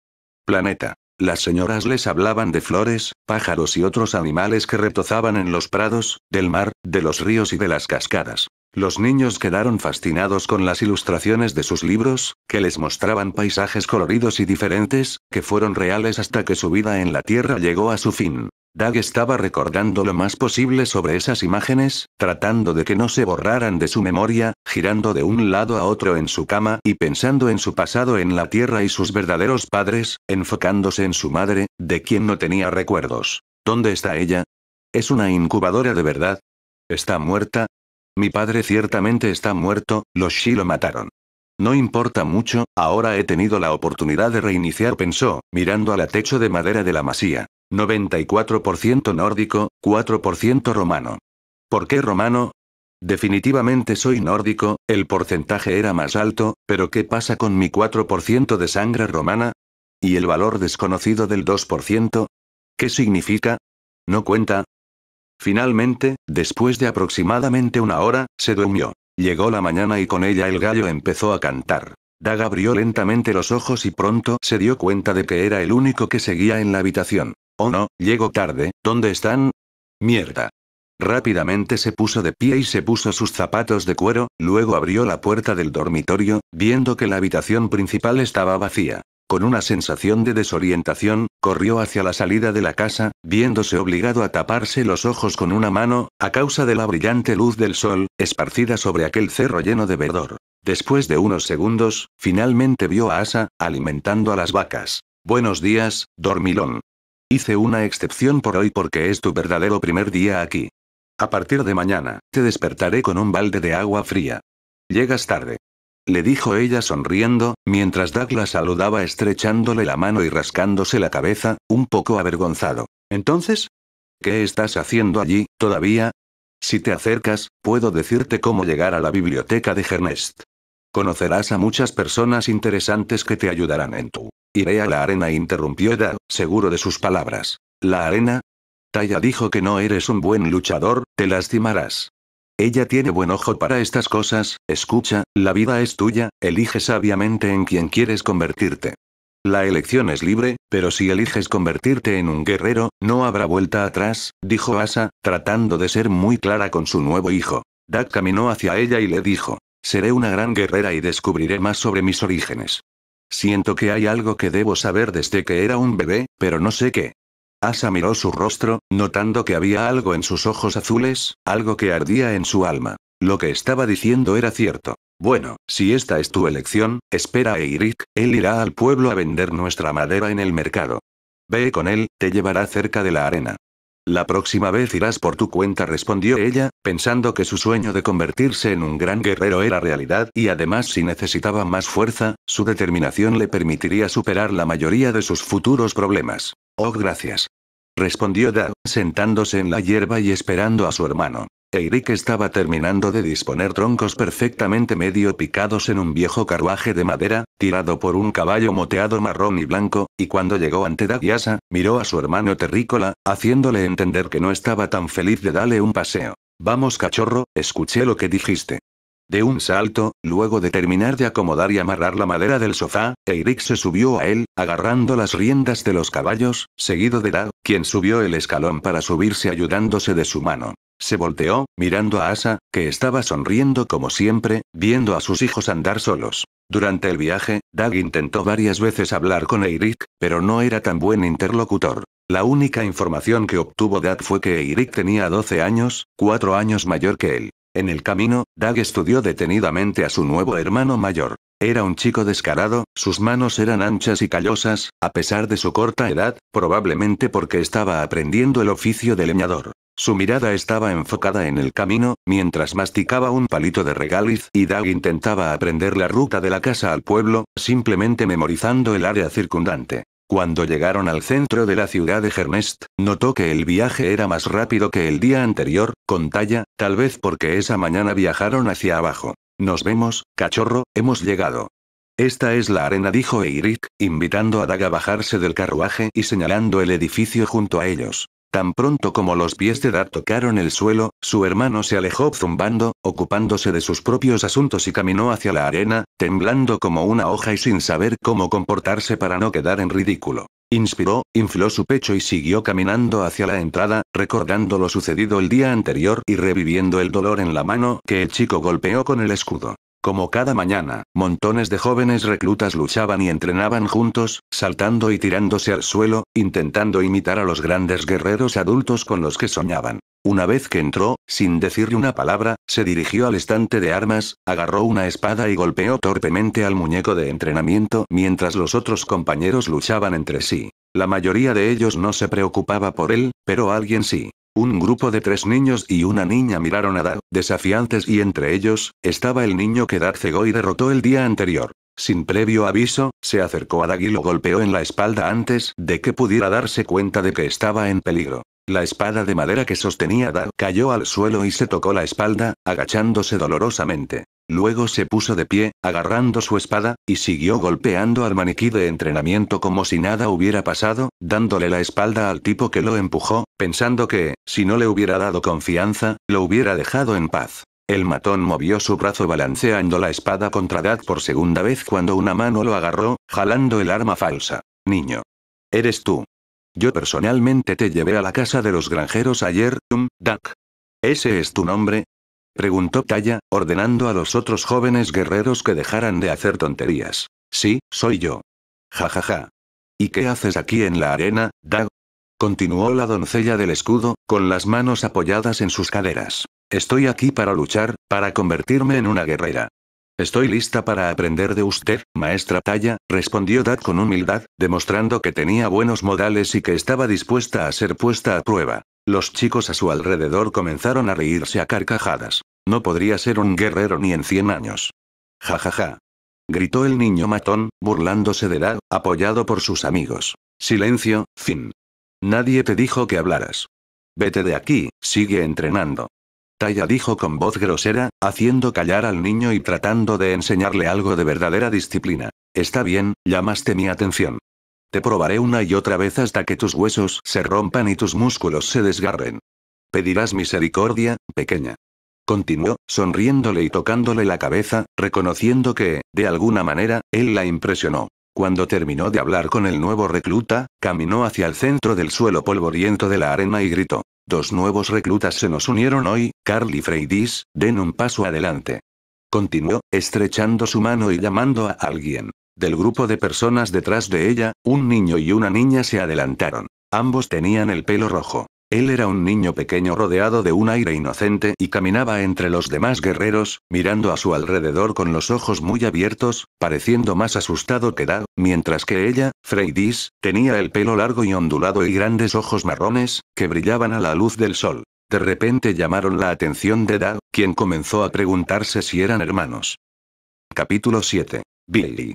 planeta. Las señoras les hablaban de flores, pájaros y otros animales que retozaban en los prados, del mar, de los ríos y de las cascadas. Los niños quedaron fascinados con las ilustraciones de sus libros, que les mostraban paisajes coloridos y diferentes, que fueron reales hasta que su vida en la Tierra llegó a su fin. Doug estaba recordando lo más posible sobre esas imágenes, tratando de que no se borraran de su memoria, girando de un lado a otro en su cama y pensando en su pasado en la tierra y sus verdaderos padres, enfocándose en su madre, de quien no tenía recuerdos. ¿Dónde está ella? ¿Es una incubadora de verdad? ¿Está muerta? Mi padre ciertamente está muerto, los Shi lo mataron. No importa mucho, ahora he tenido la oportunidad de reiniciar, pensó, mirando al techo de madera de la masía. 94% nórdico, 4% romano. ¿Por qué romano? Definitivamente soy nórdico, el porcentaje era más alto, pero ¿qué pasa con mi 4% de sangre romana? ¿Y el valor desconocido del 2%? ¿Qué significa? ¿No cuenta? Finalmente, después de aproximadamente una hora, se durmió. Llegó la mañana y con ella el gallo empezó a cantar. Daga abrió lentamente los ojos y pronto se dio cuenta de que era el único que seguía en la habitación. Oh no, Llegó tarde, ¿dónde están? Mierda. Rápidamente se puso de pie y se puso sus zapatos de cuero, luego abrió la puerta del dormitorio, viendo que la habitación principal estaba vacía. Con una sensación de desorientación, corrió hacia la salida de la casa, viéndose obligado a taparse los ojos con una mano, a causa de la brillante luz del sol, esparcida sobre aquel cerro lleno de verdor. Después de unos segundos, finalmente vio a Asa, alimentando a las vacas. Buenos días, dormilón. Hice una excepción por hoy porque es tu verdadero primer día aquí. A partir de mañana, te despertaré con un balde de agua fría. Llegas tarde le dijo ella sonriendo, mientras Doug la saludaba estrechándole la mano y rascándose la cabeza, un poco avergonzado. Entonces, ¿qué estás haciendo allí, todavía? Si te acercas, puedo decirte cómo llegar a la biblioteca de Gernest. Conocerás a muchas personas interesantes que te ayudarán en tu. Iré a la arena, interrumpió Doug, seguro de sus palabras. ¿La arena? Taya dijo que no eres un buen luchador, te lastimarás. Ella tiene buen ojo para estas cosas, escucha, la vida es tuya, elige sabiamente en quien quieres convertirte. La elección es libre, pero si eliges convertirte en un guerrero, no habrá vuelta atrás, dijo Asa, tratando de ser muy clara con su nuevo hijo. Dak caminó hacia ella y le dijo, Seré una gran guerrera y descubriré más sobre mis orígenes. Siento que hay algo que debo saber desde que era un bebé, pero no sé qué. Asa miró su rostro, notando que había algo en sus ojos azules, algo que ardía en su alma. Lo que estaba diciendo era cierto. Bueno, si esta es tu elección, espera a e Eirik, él irá al pueblo a vender nuestra madera en el mercado. Ve con él, te llevará cerca de la arena. La próxima vez irás por tu cuenta, respondió ella, pensando que su sueño de convertirse en un gran guerrero era realidad y además si necesitaba más fuerza, su determinación le permitiría superar la mayoría de sus futuros problemas. Oh, gracias. Respondió Dao, sentándose en la hierba y esperando a su hermano. Eirik estaba terminando de disponer troncos perfectamente medio picados en un viejo carruaje de madera, tirado por un caballo moteado marrón y blanco, y cuando llegó ante Dagiasa, miró a su hermano terrícola, haciéndole entender que no estaba tan feliz de darle un paseo. Vamos cachorro, escuché lo que dijiste. De un salto, luego de terminar de acomodar y amarrar la madera del sofá, Eirik se subió a él, agarrando las riendas de los caballos, seguido de Dag, quien subió el escalón para subirse ayudándose de su mano. Se volteó, mirando a Asa, que estaba sonriendo como siempre, viendo a sus hijos andar solos. Durante el viaje, Doug intentó varias veces hablar con Eirik, pero no era tan buen interlocutor. La única información que obtuvo Dag fue que Eirik tenía 12 años, 4 años mayor que él. En el camino, Dag estudió detenidamente a su nuevo hermano mayor. Era un chico descarado, sus manos eran anchas y callosas, a pesar de su corta edad, probablemente porque estaba aprendiendo el oficio de leñador. Su mirada estaba enfocada en el camino, mientras masticaba un palito de regaliz y Dag intentaba aprender la ruta de la casa al pueblo, simplemente memorizando el área circundante. Cuando llegaron al centro de la ciudad de Hermest, notó que el viaje era más rápido que el día anterior, con talla, tal vez porque esa mañana viajaron hacia abajo. Nos vemos, cachorro, hemos llegado. Esta es la arena, dijo Eirik, invitando a Dag a bajarse del carruaje y señalando el edificio junto a ellos. Tan pronto como los pies de Dad tocaron el suelo, su hermano se alejó zumbando, ocupándose de sus propios asuntos y caminó hacia la arena, temblando como una hoja y sin saber cómo comportarse para no quedar en ridículo. Inspiró, infló su pecho y siguió caminando hacia la entrada, recordando lo sucedido el día anterior y reviviendo el dolor en la mano que el chico golpeó con el escudo. Como cada mañana, montones de jóvenes reclutas luchaban y entrenaban juntos, saltando y tirándose al suelo, intentando imitar a los grandes guerreros adultos con los que soñaban. Una vez que entró, sin decirle una palabra, se dirigió al estante de armas, agarró una espada y golpeó torpemente al muñeco de entrenamiento mientras los otros compañeros luchaban entre sí. La mayoría de ellos no se preocupaba por él, pero alguien sí. Un grupo de tres niños y una niña miraron a Dar, desafiantes y entre ellos, estaba el niño que Dar cegó y derrotó el día anterior. Sin previo aviso, se acercó a Dag y lo golpeó en la espalda antes de que pudiera darse cuenta de que estaba en peligro. La espada de madera que sostenía Dag cayó al suelo y se tocó la espalda, agachándose dolorosamente. Luego se puso de pie, agarrando su espada, y siguió golpeando al maniquí de entrenamiento como si nada hubiera pasado, dándole la espalda al tipo que lo empujó, pensando que, si no le hubiera dado confianza, lo hubiera dejado en paz. El matón movió su brazo balanceando la espada contra Dad por segunda vez cuando una mano lo agarró, jalando el arma falsa. Niño. Eres tú. Yo personalmente te llevé a la casa de los granjeros ayer, um, Duck. ¿Ese es tu nombre? preguntó Talla, ordenando a los otros jóvenes guerreros que dejaran de hacer tonterías. Sí, soy yo. Ja ja ja. ¿Y qué haces aquí en la arena, Dag? Continuó la doncella del escudo, con las manos apoyadas en sus caderas. Estoy aquí para luchar, para convertirme en una guerrera. Estoy lista para aprender de usted, maestra Talla, respondió Dad con humildad, demostrando que tenía buenos modales y que estaba dispuesta a ser puesta a prueba. Los chicos a su alrededor comenzaron a reírse a carcajadas. No podría ser un guerrero ni en 100 años. Ja ja ja. Gritó el niño matón, burlándose de él, apoyado por sus amigos. Silencio, fin. Nadie te dijo que hablaras. Vete de aquí, sigue entrenando. Taya dijo con voz grosera, haciendo callar al niño y tratando de enseñarle algo de verdadera disciplina. Está bien, llamaste mi atención. Te probaré una y otra vez hasta que tus huesos se rompan y tus músculos se desgarren. Pedirás misericordia, pequeña. Continuó, sonriéndole y tocándole la cabeza, reconociendo que, de alguna manera, él la impresionó. Cuando terminó de hablar con el nuevo recluta, caminó hacia el centro del suelo polvoriento de la arena y gritó. Dos nuevos reclutas se nos unieron hoy, Carl y Freydis, den un paso adelante. Continuó, estrechando su mano y llamando a alguien. Del grupo de personas detrás de ella, un niño y una niña se adelantaron. Ambos tenían el pelo rojo. Él era un niño pequeño rodeado de un aire inocente y caminaba entre los demás guerreros, mirando a su alrededor con los ojos muy abiertos, pareciendo más asustado que Dao, mientras que ella, Freydis, tenía el pelo largo y ondulado y grandes ojos marrones, que brillaban a la luz del sol. De repente llamaron la atención de Dao, quien comenzó a preguntarse si eran hermanos. Capítulo 7. Billy.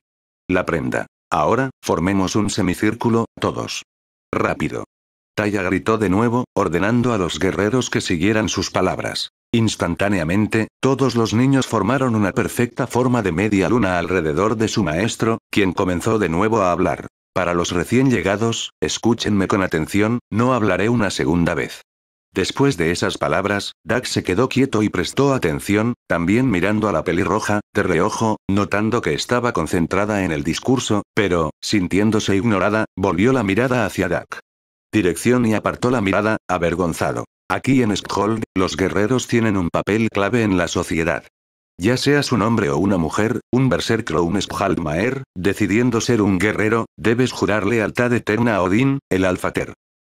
La prenda. Ahora, formemos un semicírculo, todos. Rápido. Taya gritó de nuevo, ordenando a los guerreros que siguieran sus palabras. Instantáneamente, todos los niños formaron una perfecta forma de media luna alrededor de su maestro, quien comenzó de nuevo a hablar. Para los recién llegados, escúchenme con atención, no hablaré una segunda vez. Después de esas palabras, Dak se quedó quieto y prestó atención, también mirando a la pelirroja, de reojo, notando que estaba concentrada en el discurso, pero, sintiéndose ignorada, volvió la mirada hacia Dak. Dirección y apartó la mirada, avergonzado. Aquí en Skhold, los guerreros tienen un papel clave en la sociedad. Ya seas un hombre o una mujer, un berserker o un decidiendo ser un guerrero, debes jurar lealtad eterna a Odín, el alfater.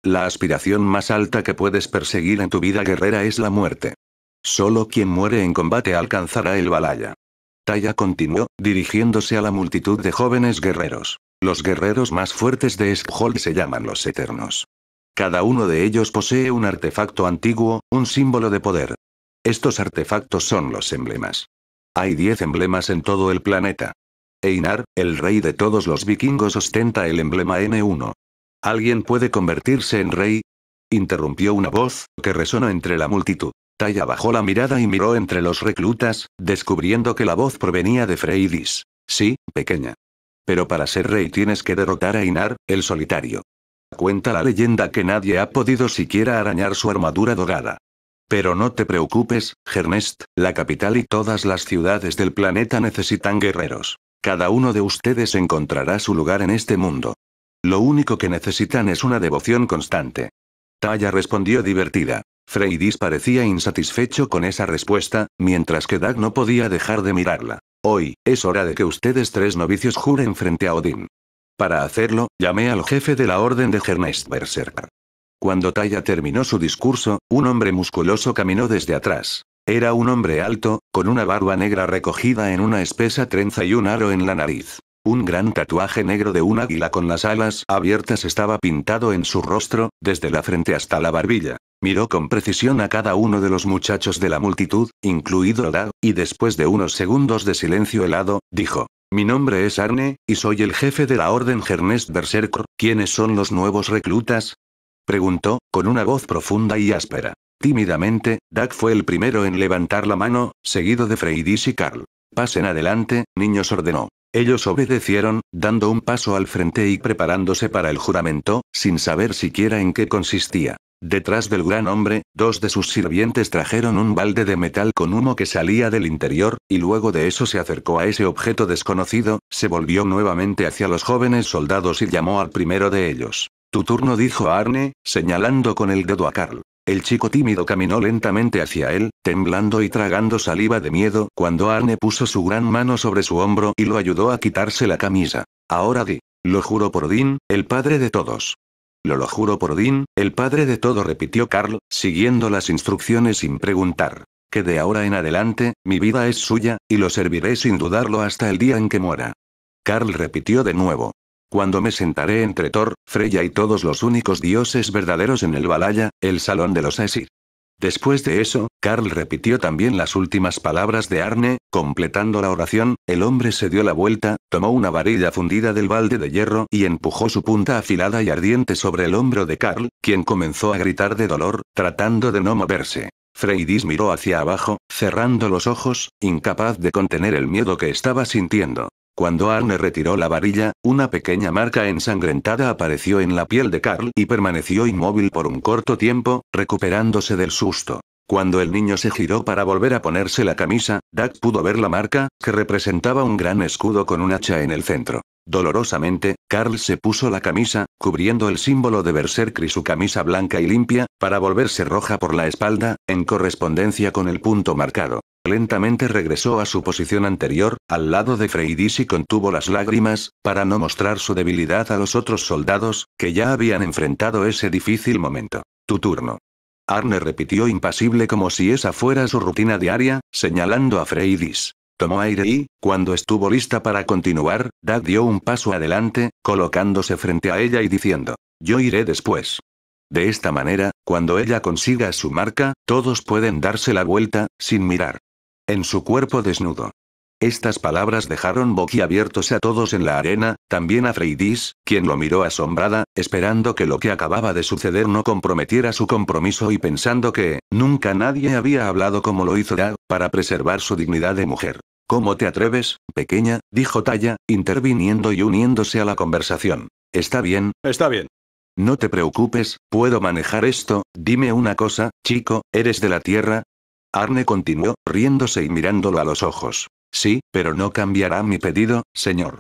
La aspiración más alta que puedes perseguir en tu vida guerrera es la muerte. Solo quien muere en combate alcanzará el balaya. Taya continuó, dirigiéndose a la multitud de jóvenes guerreros. Los guerreros más fuertes de Skhold se llaman los Eternos. Cada uno de ellos posee un artefacto antiguo, un símbolo de poder. Estos artefactos son los emblemas. Hay diez emblemas en todo el planeta. Einar, el rey de todos los vikingos, ostenta el emblema N1. ¿Alguien puede convertirse en rey? interrumpió una voz, que resonó entre la multitud. Taya bajó la mirada y miró entre los reclutas, descubriendo que la voz provenía de Freydis. Sí, pequeña. Pero para ser rey tienes que derrotar a Inar, el solitario. Cuenta la leyenda que nadie ha podido siquiera arañar su armadura dorada. Pero no te preocupes, Gernest, la capital y todas las ciudades del planeta necesitan guerreros. Cada uno de ustedes encontrará su lugar en este mundo. Lo único que necesitan es una devoción constante. Taya respondió divertida. Freydis parecía insatisfecho con esa respuesta, mientras que Dag no podía dejar de mirarla. Hoy, es hora de que ustedes tres novicios juren frente a Odín. Para hacerlo, llamé al jefe de la orden de Gernest Berserker. Cuando Taya terminó su discurso, un hombre musculoso caminó desde atrás. Era un hombre alto, con una barba negra recogida en una espesa trenza y un aro en la nariz. Un gran tatuaje negro de un águila con las alas abiertas estaba pintado en su rostro, desde la frente hasta la barbilla. Miró con precisión a cada uno de los muchachos de la multitud, incluido Dag, y después de unos segundos de silencio helado, dijo. Mi nombre es Arne, y soy el jefe de la Orden Gernest Berserker. ¿Quiénes son los nuevos reclutas? Preguntó, con una voz profunda y áspera. Tímidamente, Dag fue el primero en levantar la mano, seguido de Freydis y Carl. Pasen adelante, niños ordenó. Ellos obedecieron, dando un paso al frente y preparándose para el juramento, sin saber siquiera en qué consistía. Detrás del gran hombre, dos de sus sirvientes trajeron un balde de metal con humo que salía del interior, y luego de eso se acercó a ese objeto desconocido, se volvió nuevamente hacia los jóvenes soldados y llamó al primero de ellos. Tu turno dijo Arne, señalando con el dedo a Karl. El chico tímido caminó lentamente hacia él, temblando y tragando saliva de miedo cuando Arne puso su gran mano sobre su hombro y lo ayudó a quitarse la camisa. Ahora di. Lo juro por Din, el padre de todos. Lo lo juro por Din, el padre de todo repitió Carl, siguiendo las instrucciones sin preguntar. Que de ahora en adelante, mi vida es suya, y lo serviré sin dudarlo hasta el día en que muera. Carl repitió de nuevo. Cuando me sentaré entre Thor, Freya y todos los únicos dioses verdaderos en el Valhalla, el salón de los Esir. Después de eso, Karl repitió también las últimas palabras de Arne, completando la oración, el hombre se dio la vuelta, tomó una varilla fundida del balde de hierro y empujó su punta afilada y ardiente sobre el hombro de Karl, quien comenzó a gritar de dolor, tratando de no moverse. Freydis miró hacia abajo, cerrando los ojos, incapaz de contener el miedo que estaba sintiendo. Cuando Arne retiró la varilla, una pequeña marca ensangrentada apareció en la piel de Carl y permaneció inmóvil por un corto tiempo, recuperándose del susto. Cuando el niño se giró para volver a ponerse la camisa, Doug pudo ver la marca, que representaba un gran escudo con un hacha en el centro. Dolorosamente, Carl se puso la camisa, cubriendo el símbolo de Berserkri su camisa blanca y limpia, para volverse roja por la espalda, en correspondencia con el punto marcado. Lentamente regresó a su posición anterior, al lado de Freydis y contuvo las lágrimas, para no mostrar su debilidad a los otros soldados, que ya habían enfrentado ese difícil momento. Tu turno. Arne repitió impasible como si esa fuera su rutina diaria, señalando a Freydis. Tomó aire y, cuando estuvo lista para continuar, Dad dio un paso adelante, colocándose frente a ella y diciendo, yo iré después. De esta manera, cuando ella consiga su marca, todos pueden darse la vuelta, sin mirar en su cuerpo desnudo. Estas palabras dejaron boquiabiertos a todos en la arena, también a Freydis, quien lo miró asombrada, esperando que lo que acababa de suceder no comprometiera su compromiso y pensando que, nunca nadie había hablado como lo hizo Dag, para preservar su dignidad de mujer. ¿Cómo te atreves, pequeña? dijo Talla, interviniendo y uniéndose a la conversación. ¿Está bien? Está bien. No te preocupes, puedo manejar esto, dime una cosa, chico, ¿eres de la Tierra? Arne continuó, riéndose y mirándolo a los ojos. Sí, pero no cambiará mi pedido, señor.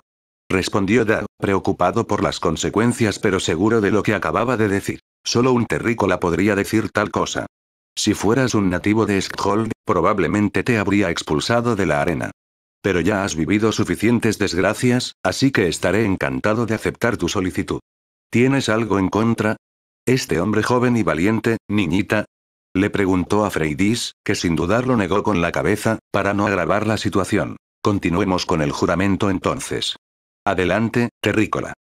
Respondió Dao, preocupado por las consecuencias pero seguro de lo que acababa de decir. Solo un terrícola podría decir tal cosa. Si fueras un nativo de Skhold, probablemente te habría expulsado de la arena. Pero ya has vivido suficientes desgracias, así que estaré encantado de aceptar tu solicitud. ¿Tienes algo en contra? Este hombre joven y valiente, niñita, le preguntó a Freydis, que sin dudarlo negó con la cabeza, para no agravar la situación. Continuemos con el juramento entonces. Adelante, terrícola.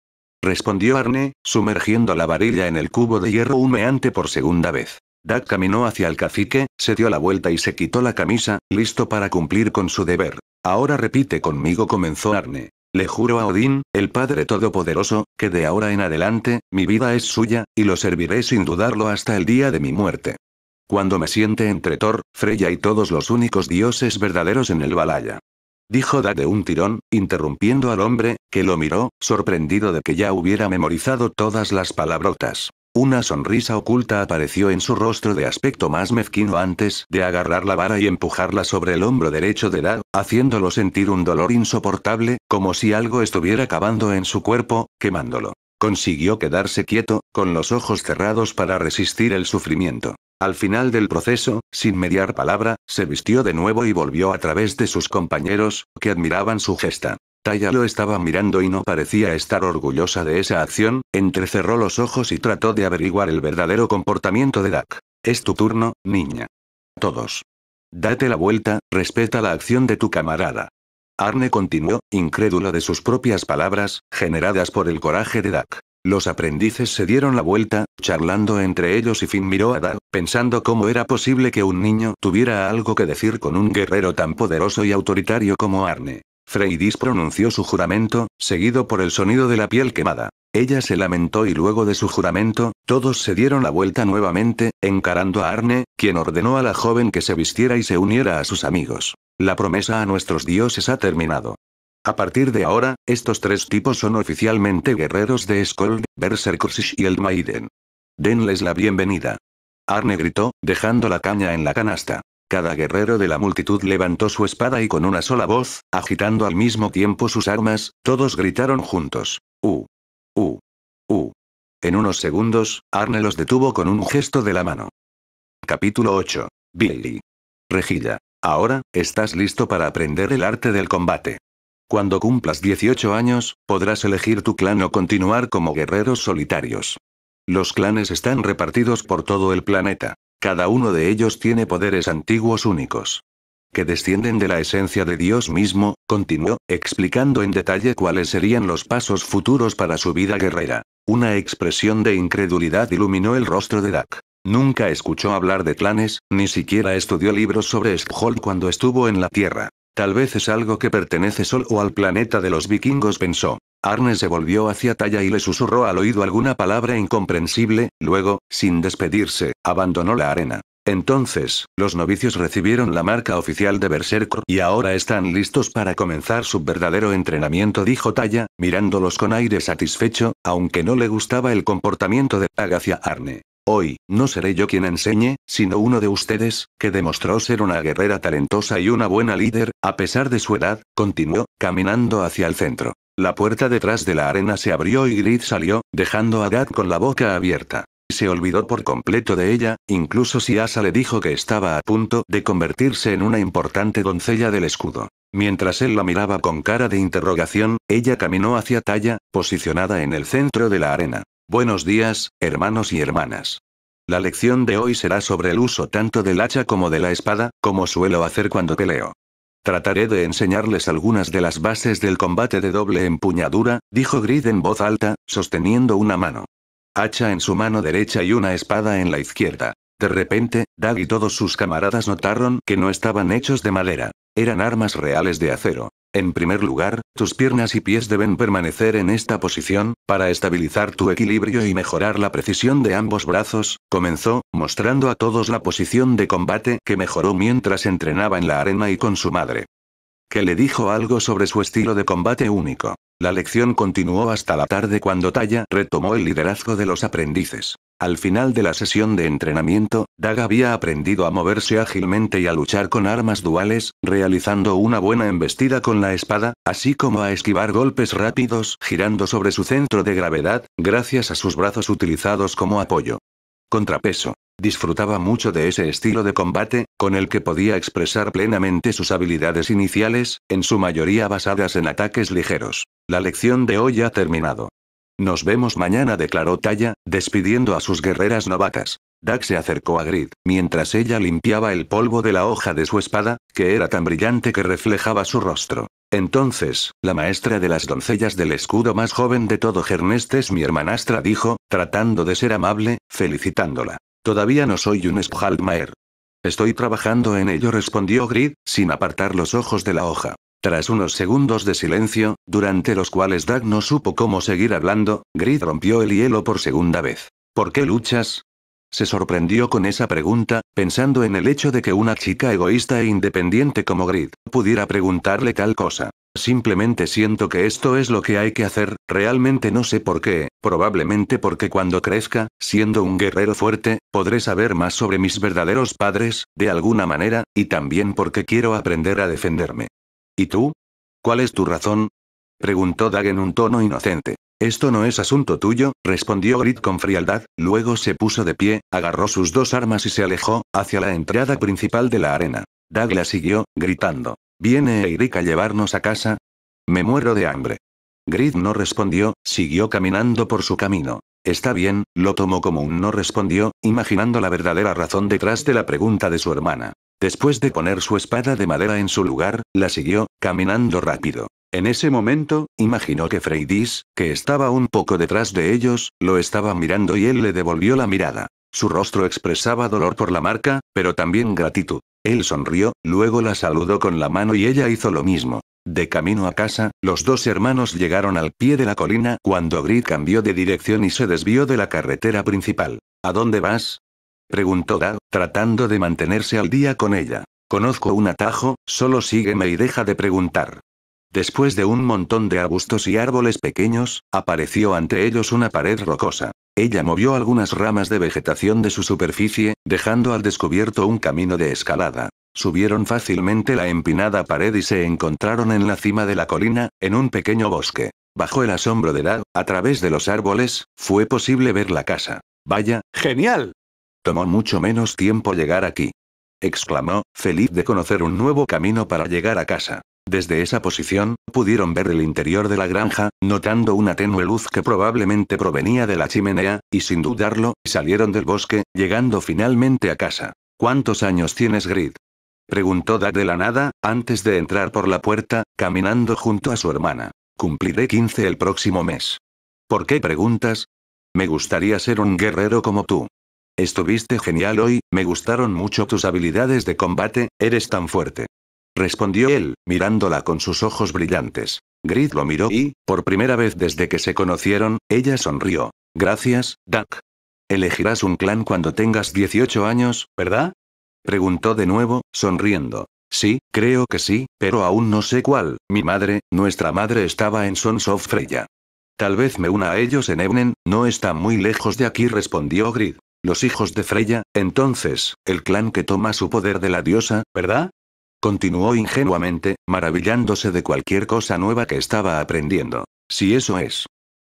Respondió Arne, sumergiendo la varilla en el cubo de hierro humeante por segunda vez. Dak caminó hacia el cacique, se dio la vuelta y se quitó la camisa, listo para cumplir con su deber. Ahora repite conmigo, comenzó Arne. Le juro a Odín, el Padre Todopoderoso, que de ahora en adelante, mi vida es suya, y lo serviré sin dudarlo hasta el día de mi muerte. Cuando me siente entre Thor, Freya y todos los únicos dioses verdaderos en el Balaya. Dijo Dad de un tirón, interrumpiendo al hombre, que lo miró, sorprendido de que ya hubiera memorizado todas las palabrotas. Una sonrisa oculta apareció en su rostro de aspecto más mezquino antes de agarrar la vara y empujarla sobre el hombro derecho de Dad, haciéndolo sentir un dolor insoportable, como si algo estuviera cavando en su cuerpo, quemándolo. Consiguió quedarse quieto, con los ojos cerrados para resistir el sufrimiento. Al final del proceso, sin mediar palabra, se vistió de nuevo y volvió a través de sus compañeros, que admiraban su gesta. Taya lo estaba mirando y no parecía estar orgullosa de esa acción, entrecerró los ojos y trató de averiguar el verdadero comportamiento de Dak. Es tu turno, niña. Todos. Date la vuelta, respeta la acción de tu camarada. Arne continuó, incrédulo de sus propias palabras, generadas por el coraje de Dak. Los aprendices se dieron la vuelta, charlando entre ellos y Finn miró a Dar, pensando cómo era posible que un niño tuviera algo que decir con un guerrero tan poderoso y autoritario como Arne. Freydis pronunció su juramento, seguido por el sonido de la piel quemada. Ella se lamentó y luego de su juramento, todos se dieron la vuelta nuevamente, encarando a Arne, quien ordenó a la joven que se vistiera y se uniera a sus amigos. La promesa a nuestros dioses ha terminado. A partir de ahora, estos tres tipos son oficialmente guerreros de Skold, Berserkers y el Maiden. Denles la bienvenida. Arne gritó, dejando la caña en la canasta. Cada guerrero de la multitud levantó su espada y con una sola voz, agitando al mismo tiempo sus armas, todos gritaron juntos. ¡U, u, u! En unos segundos, Arne los detuvo con un gesto de la mano. Capítulo 8. Billy. Regilla. Ahora, estás listo para aprender el arte del combate. Cuando cumplas 18 años, podrás elegir tu clan o continuar como guerreros solitarios. Los clanes están repartidos por todo el planeta. Cada uno de ellos tiene poderes antiguos únicos. Que descienden de la esencia de Dios mismo, continuó, explicando en detalle cuáles serían los pasos futuros para su vida guerrera. Una expresión de incredulidad iluminó el rostro de Dak. Nunca escuchó hablar de clanes, ni siquiera estudió libros sobre Skhold cuando estuvo en la Tierra. Tal vez es algo que pertenece solo al planeta de los vikingos, pensó. Arne se volvió hacia Talla y le susurró al oído alguna palabra incomprensible, luego, sin despedirse, abandonó la arena. Entonces, los novicios recibieron la marca oficial de Berserker y ahora están listos para comenzar su verdadero entrenamiento, dijo Talla, mirándolos con aire satisfecho, aunque no le gustaba el comportamiento de Tag hacia Arne. Hoy, no seré yo quien enseñe, sino uno de ustedes, que demostró ser una guerrera talentosa y una buena líder, a pesar de su edad, continuó, caminando hacia el centro. La puerta detrás de la arena se abrió y Grid salió, dejando a Gad con la boca abierta. Se olvidó por completo de ella, incluso si Asa le dijo que estaba a punto de convertirse en una importante doncella del escudo. Mientras él la miraba con cara de interrogación, ella caminó hacia Talla, posicionada en el centro de la arena. Buenos días, hermanos y hermanas. La lección de hoy será sobre el uso tanto del hacha como de la espada, como suelo hacer cuando peleo. Trataré de enseñarles algunas de las bases del combate de doble empuñadura, dijo Grid en voz alta, sosteniendo una mano. Hacha en su mano derecha y una espada en la izquierda. De repente, Dag y todos sus camaradas notaron que no estaban hechos de madera. Eran armas reales de acero. En primer lugar, tus piernas y pies deben permanecer en esta posición, para estabilizar tu equilibrio y mejorar la precisión de ambos brazos, comenzó, mostrando a todos la posición de combate que mejoró mientras entrenaba en la arena y con su madre. Que le dijo algo sobre su estilo de combate único. La lección continuó hasta la tarde cuando Taya retomó el liderazgo de los aprendices. Al final de la sesión de entrenamiento, Dag había aprendido a moverse ágilmente y a luchar con armas duales, realizando una buena embestida con la espada, así como a esquivar golpes rápidos girando sobre su centro de gravedad, gracias a sus brazos utilizados como apoyo. Contrapeso. Disfrutaba mucho de ese estilo de combate, con el que podía expresar plenamente sus habilidades iniciales, en su mayoría basadas en ataques ligeros. La lección de hoy ha terminado. Nos vemos mañana, declaró Talla, despidiendo a sus guerreras novatas. Dak se acercó a Grid, mientras ella limpiaba el polvo de la hoja de su espada, que era tan brillante que reflejaba su rostro. Entonces, la maestra de las doncellas del escudo más joven de todo Gernestes mi hermanastra dijo, tratando de ser amable, felicitándola. Todavía no soy un Spjaldmaer. Estoy trabajando en ello respondió Grid, sin apartar los ojos de la hoja. Tras unos segundos de silencio, durante los cuales Dag no supo cómo seguir hablando, Grid rompió el hielo por segunda vez. ¿Por qué luchas? Se sorprendió con esa pregunta, pensando en el hecho de que una chica egoísta e independiente como Grid pudiera preguntarle tal cosa. Simplemente siento que esto es lo que hay que hacer, realmente no sé por qué, probablemente porque cuando crezca, siendo un guerrero fuerte, podré saber más sobre mis verdaderos padres, de alguna manera, y también porque quiero aprender a defenderme. ¿Y tú? ¿Cuál es tu razón? preguntó Dag en un tono inocente. Esto no es asunto tuyo, respondió Grit con frialdad, luego se puso de pie, agarró sus dos armas y se alejó, hacia la entrada principal de la arena. Dag la siguió, gritando. ¿Viene Eirik a llevarnos a casa? Me muero de hambre. Grid no respondió, siguió caminando por su camino. Está bien, lo tomó como un no respondió, imaginando la verdadera razón detrás de la pregunta de su hermana. Después de poner su espada de madera en su lugar, la siguió, caminando rápido. En ese momento, imaginó que Freydis, que estaba un poco detrás de ellos, lo estaba mirando y él le devolvió la mirada. Su rostro expresaba dolor por la marca, pero también gratitud. Él sonrió, luego la saludó con la mano y ella hizo lo mismo. De camino a casa, los dos hermanos llegaron al pie de la colina cuando Grit cambió de dirección y se desvió de la carretera principal. ¿A dónde vas? preguntó Dad tratando de mantenerse al día con ella. Conozco un atajo, solo sígueme y deja de preguntar. Después de un montón de arbustos y árboles pequeños, apareció ante ellos una pared rocosa. Ella movió algunas ramas de vegetación de su superficie, dejando al descubierto un camino de escalada. Subieron fácilmente la empinada pared y se encontraron en la cima de la colina, en un pequeño bosque. Bajo el asombro de la, a través de los árboles, fue posible ver la casa. Vaya, genial, Tomó mucho menos tiempo llegar aquí. Exclamó, feliz de conocer un nuevo camino para llegar a casa. Desde esa posición, pudieron ver el interior de la granja, notando una tenue luz que probablemente provenía de la chimenea, y sin dudarlo, salieron del bosque, llegando finalmente a casa. ¿Cuántos años tienes, Grid? Preguntó Dad de la nada, antes de entrar por la puerta, caminando junto a su hermana. Cumpliré 15 el próximo mes. ¿Por qué preguntas? Me gustaría ser un guerrero como tú. Estuviste genial hoy, me gustaron mucho tus habilidades de combate, eres tan fuerte. Respondió él, mirándola con sus ojos brillantes. Grid lo miró y, por primera vez desde que se conocieron, ella sonrió. Gracias, Duck. Elegirás un clan cuando tengas 18 años, ¿verdad? Preguntó de nuevo, sonriendo. Sí, creo que sí, pero aún no sé cuál. Mi madre, nuestra madre estaba en Sons of Freya. Tal vez me una a ellos en Ebnen, no está muy lejos de aquí, respondió Grid. Los hijos de Freya, entonces, el clan que toma su poder de la diosa, ¿verdad? Continuó ingenuamente, maravillándose de cualquier cosa nueva que estaba aprendiendo. Si eso es.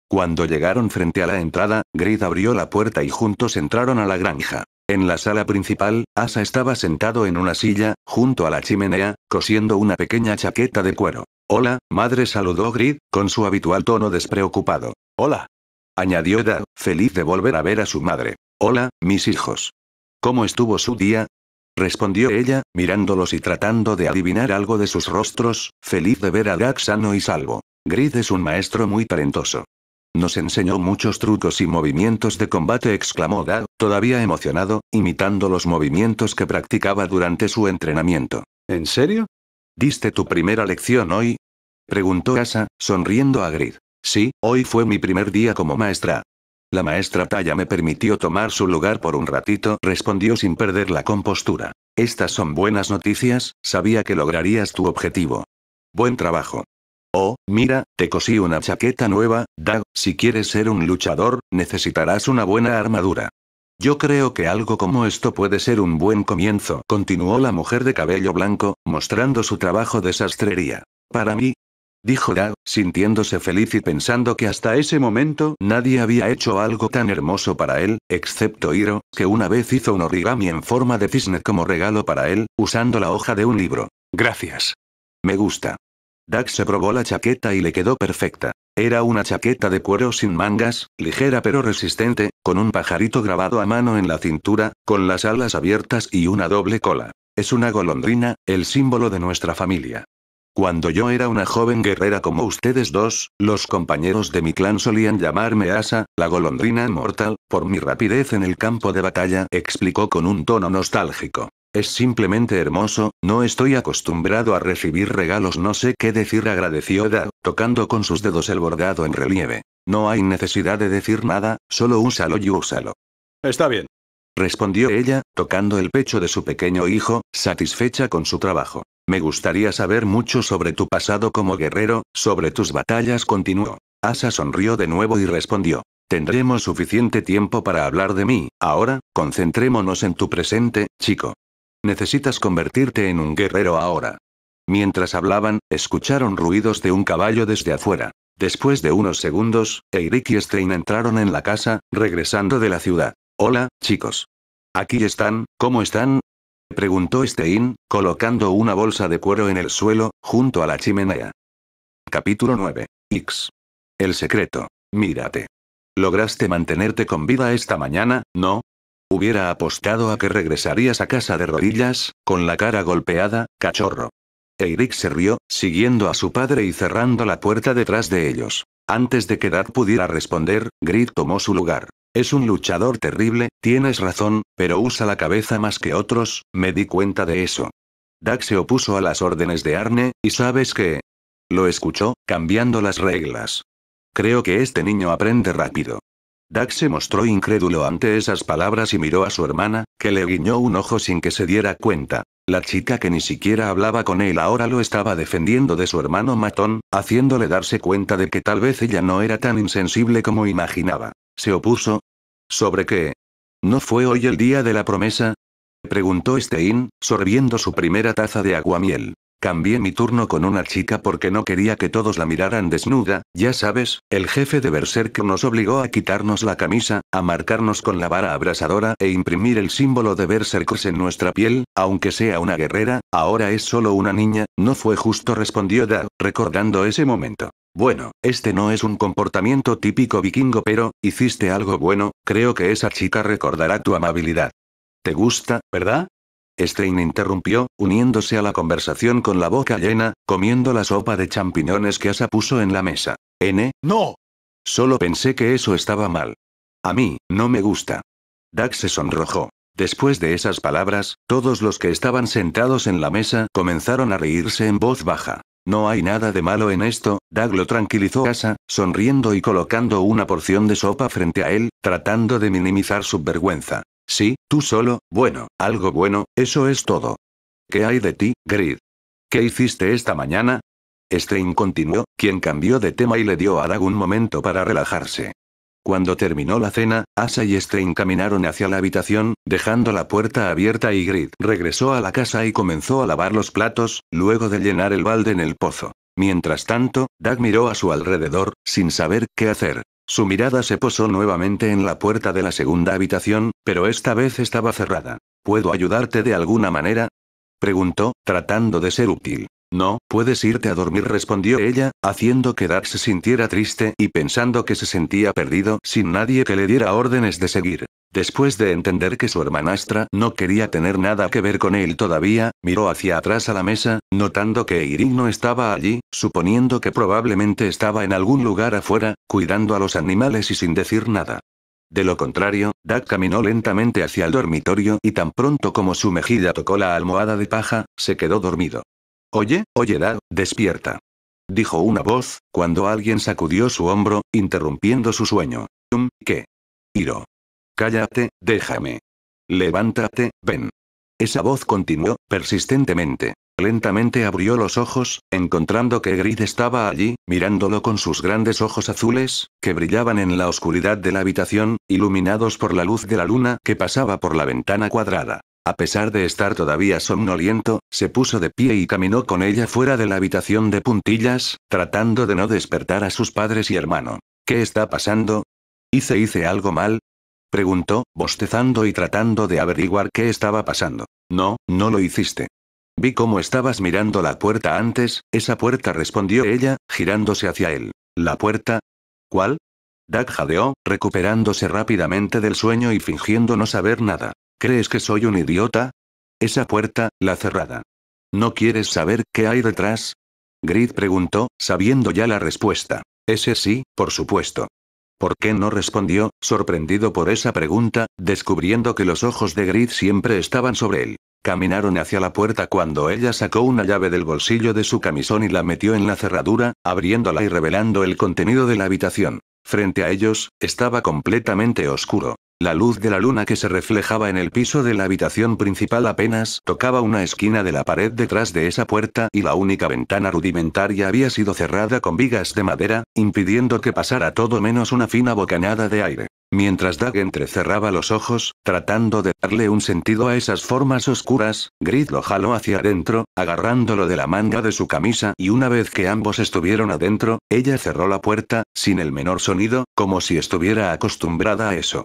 Cuando llegaron frente a la entrada, Grid abrió la puerta y juntos entraron a la granja. En la sala principal, Asa estaba sentado en una silla, junto a la chimenea, cosiendo una pequeña chaqueta de cuero. Hola, madre saludó Grid, con su habitual tono despreocupado. Hola. Añadió Edad, feliz de volver a ver a su madre. Hola, mis hijos. ¿Cómo estuvo su día? respondió ella, mirándolos y tratando de adivinar algo de sus rostros, feliz de ver a Dax sano y salvo. Grid es un maestro muy talentoso. Nos enseñó muchos trucos y movimientos de combate, exclamó Dax, todavía emocionado, imitando los movimientos que practicaba durante su entrenamiento. ¿En serio? ¿Diste tu primera lección hoy? preguntó Asa, sonriendo a Grid. Sí, hoy fue mi primer día como maestra. La maestra Taya me permitió tomar su lugar por un ratito, respondió sin perder la compostura. Estas son buenas noticias, sabía que lograrías tu objetivo. Buen trabajo. Oh, mira, te cosí una chaqueta nueva, Dag, si quieres ser un luchador, necesitarás una buena armadura. Yo creo que algo como esto puede ser un buen comienzo, continuó la mujer de cabello blanco, mostrando su trabajo de sastrería. Para mí, dijo Da, sintiéndose feliz y pensando que hasta ese momento nadie había hecho algo tan hermoso para él, excepto Hiro, que una vez hizo un origami en forma de cisne como regalo para él, usando la hoja de un libro. Gracias. Me gusta. Dax se probó la chaqueta y le quedó perfecta. Era una chaqueta de cuero sin mangas, ligera pero resistente, con un pajarito grabado a mano en la cintura, con las alas abiertas y una doble cola. Es una golondrina, el símbolo de nuestra familia. Cuando yo era una joven guerrera como ustedes dos, los compañeros de mi clan solían llamarme Asa, la golondrina mortal, por mi rapidez en el campo de batalla, explicó con un tono nostálgico. Es simplemente hermoso, no estoy acostumbrado a recibir regalos, no sé qué decir, agradeció Da, tocando con sus dedos el bordado en relieve. No hay necesidad de decir nada, solo úsalo y úsalo. Está bien. Respondió ella, tocando el pecho de su pequeño hijo, satisfecha con su trabajo. Me gustaría saber mucho sobre tu pasado como guerrero, sobre tus batallas, continuó. Asa sonrió de nuevo y respondió. Tendremos suficiente tiempo para hablar de mí, ahora, concentrémonos en tu presente, chico. Necesitas convertirte en un guerrero ahora. Mientras hablaban, escucharon ruidos de un caballo desde afuera. Después de unos segundos, Eirik y Strain entraron en la casa, regresando de la ciudad. Hola, chicos. Aquí están, ¿cómo están? preguntó Stein, colocando una bolsa de cuero en el suelo, junto a la chimenea. Capítulo 9. X. El secreto. Mírate. Lograste mantenerte con vida esta mañana, ¿no? Hubiera apostado a que regresarías a casa de rodillas, con la cara golpeada, cachorro. Eirik se rió, siguiendo a su padre y cerrando la puerta detrás de ellos. Antes de que Dad pudiera responder, Grit tomó su lugar. Es un luchador terrible, tienes razón, pero usa la cabeza más que otros, me di cuenta de eso. Dak se opuso a las órdenes de Arne, y sabes qué? Lo escuchó, cambiando las reglas. Creo que este niño aprende rápido. Dak se mostró incrédulo ante esas palabras y miró a su hermana, que le guiñó un ojo sin que se diera cuenta. La chica que ni siquiera hablaba con él ahora lo estaba defendiendo de su hermano matón, haciéndole darse cuenta de que tal vez ella no era tan insensible como imaginaba se opuso. ¿Sobre qué? ¿No fue hoy el día de la promesa? Preguntó Stein, sorbiendo su primera taza de aguamiel. Cambié mi turno con una chica porque no quería que todos la miraran desnuda, ya sabes, el jefe de Berserk nos obligó a quitarnos la camisa, a marcarnos con la vara abrasadora e imprimir el símbolo de Berserk en nuestra piel, aunque sea una guerrera, ahora es solo una niña, no fue justo respondió Da, recordando ese momento. Bueno, este no es un comportamiento típico vikingo, pero, hiciste algo bueno, creo que esa chica recordará tu amabilidad. ¿Te gusta, verdad? Stein interrumpió, uniéndose a la conversación con la boca llena, comiendo la sopa de champiñones que Asa puso en la mesa. N. No. Solo pensé que eso estaba mal. A mí, no me gusta. Dax se sonrojó. Después de esas palabras, todos los que estaban sentados en la mesa comenzaron a reírse en voz baja. No hay nada de malo en esto, Dag lo tranquilizó Asa, sonriendo y colocando una porción de sopa frente a él, tratando de minimizar su vergüenza. Sí, tú solo, bueno, algo bueno, eso es todo. ¿Qué hay de ti, Grid? ¿Qué hiciste esta mañana? Stein continuó, quien cambió de tema y le dio a Dag un momento para relajarse. Cuando terminó la cena, Asa y Strain caminaron hacia la habitación, dejando la puerta abierta y Grid regresó a la casa y comenzó a lavar los platos, luego de llenar el balde en el pozo. Mientras tanto, Dag miró a su alrededor, sin saber qué hacer. Su mirada se posó nuevamente en la puerta de la segunda habitación, pero esta vez estaba cerrada. ¿Puedo ayudarte de alguna manera? preguntó, tratando de ser útil. No, puedes irte a dormir, respondió ella, haciendo que Dack se sintiera triste y pensando que se sentía perdido sin nadie que le diera órdenes de seguir. Después de entender que su hermanastra no quería tener nada que ver con él todavía, miró hacia atrás a la mesa, notando que Irin no estaba allí, suponiendo que probablemente estaba en algún lugar afuera, cuidando a los animales y sin decir nada. De lo contrario, Dak caminó lentamente hacia el dormitorio y tan pronto como su mejilla tocó la almohada de paja, se quedó dormido. Oye, oye despierta. Dijo una voz, cuando alguien sacudió su hombro, interrumpiendo su sueño. ¿qué? «Iro. Cállate, déjame. Levántate, ven. Esa voz continuó, persistentemente. Lentamente abrió los ojos, encontrando que Grid estaba allí, mirándolo con sus grandes ojos azules, que brillaban en la oscuridad de la habitación, iluminados por la luz de la luna que pasaba por la ventana cuadrada. A pesar de estar todavía somnoliento, se puso de pie y caminó con ella fuera de la habitación de puntillas, tratando de no despertar a sus padres y hermano. ¿Qué está pasando? ¿Hice hice algo mal? Preguntó, bostezando y tratando de averiguar qué estaba pasando. No, no lo hiciste. Vi cómo estabas mirando la puerta antes, esa puerta respondió ella, girándose hacia él. ¿La puerta? ¿Cuál? Dag jadeó, recuperándose rápidamente del sueño y fingiendo no saber nada. ¿Crees que soy un idiota? Esa puerta, la cerrada. ¿No quieres saber qué hay detrás? Grid preguntó, sabiendo ya la respuesta. Ese sí, por supuesto. ¿Por qué no respondió, sorprendido por esa pregunta, descubriendo que los ojos de Grid siempre estaban sobre él? Caminaron hacia la puerta cuando ella sacó una llave del bolsillo de su camisón y la metió en la cerradura, abriéndola y revelando el contenido de la habitación. Frente a ellos, estaba completamente oscuro. La luz de la luna que se reflejaba en el piso de la habitación principal apenas tocaba una esquina de la pared detrás de esa puerta y la única ventana rudimentaria había sido cerrada con vigas de madera, impidiendo que pasara todo menos una fina bocanada de aire. Mientras Dag entrecerraba los ojos, tratando de darle un sentido a esas formas oscuras, Grid lo jaló hacia adentro, agarrándolo de la manga de su camisa y una vez que ambos estuvieron adentro, ella cerró la puerta, sin el menor sonido, como si estuviera acostumbrada a eso.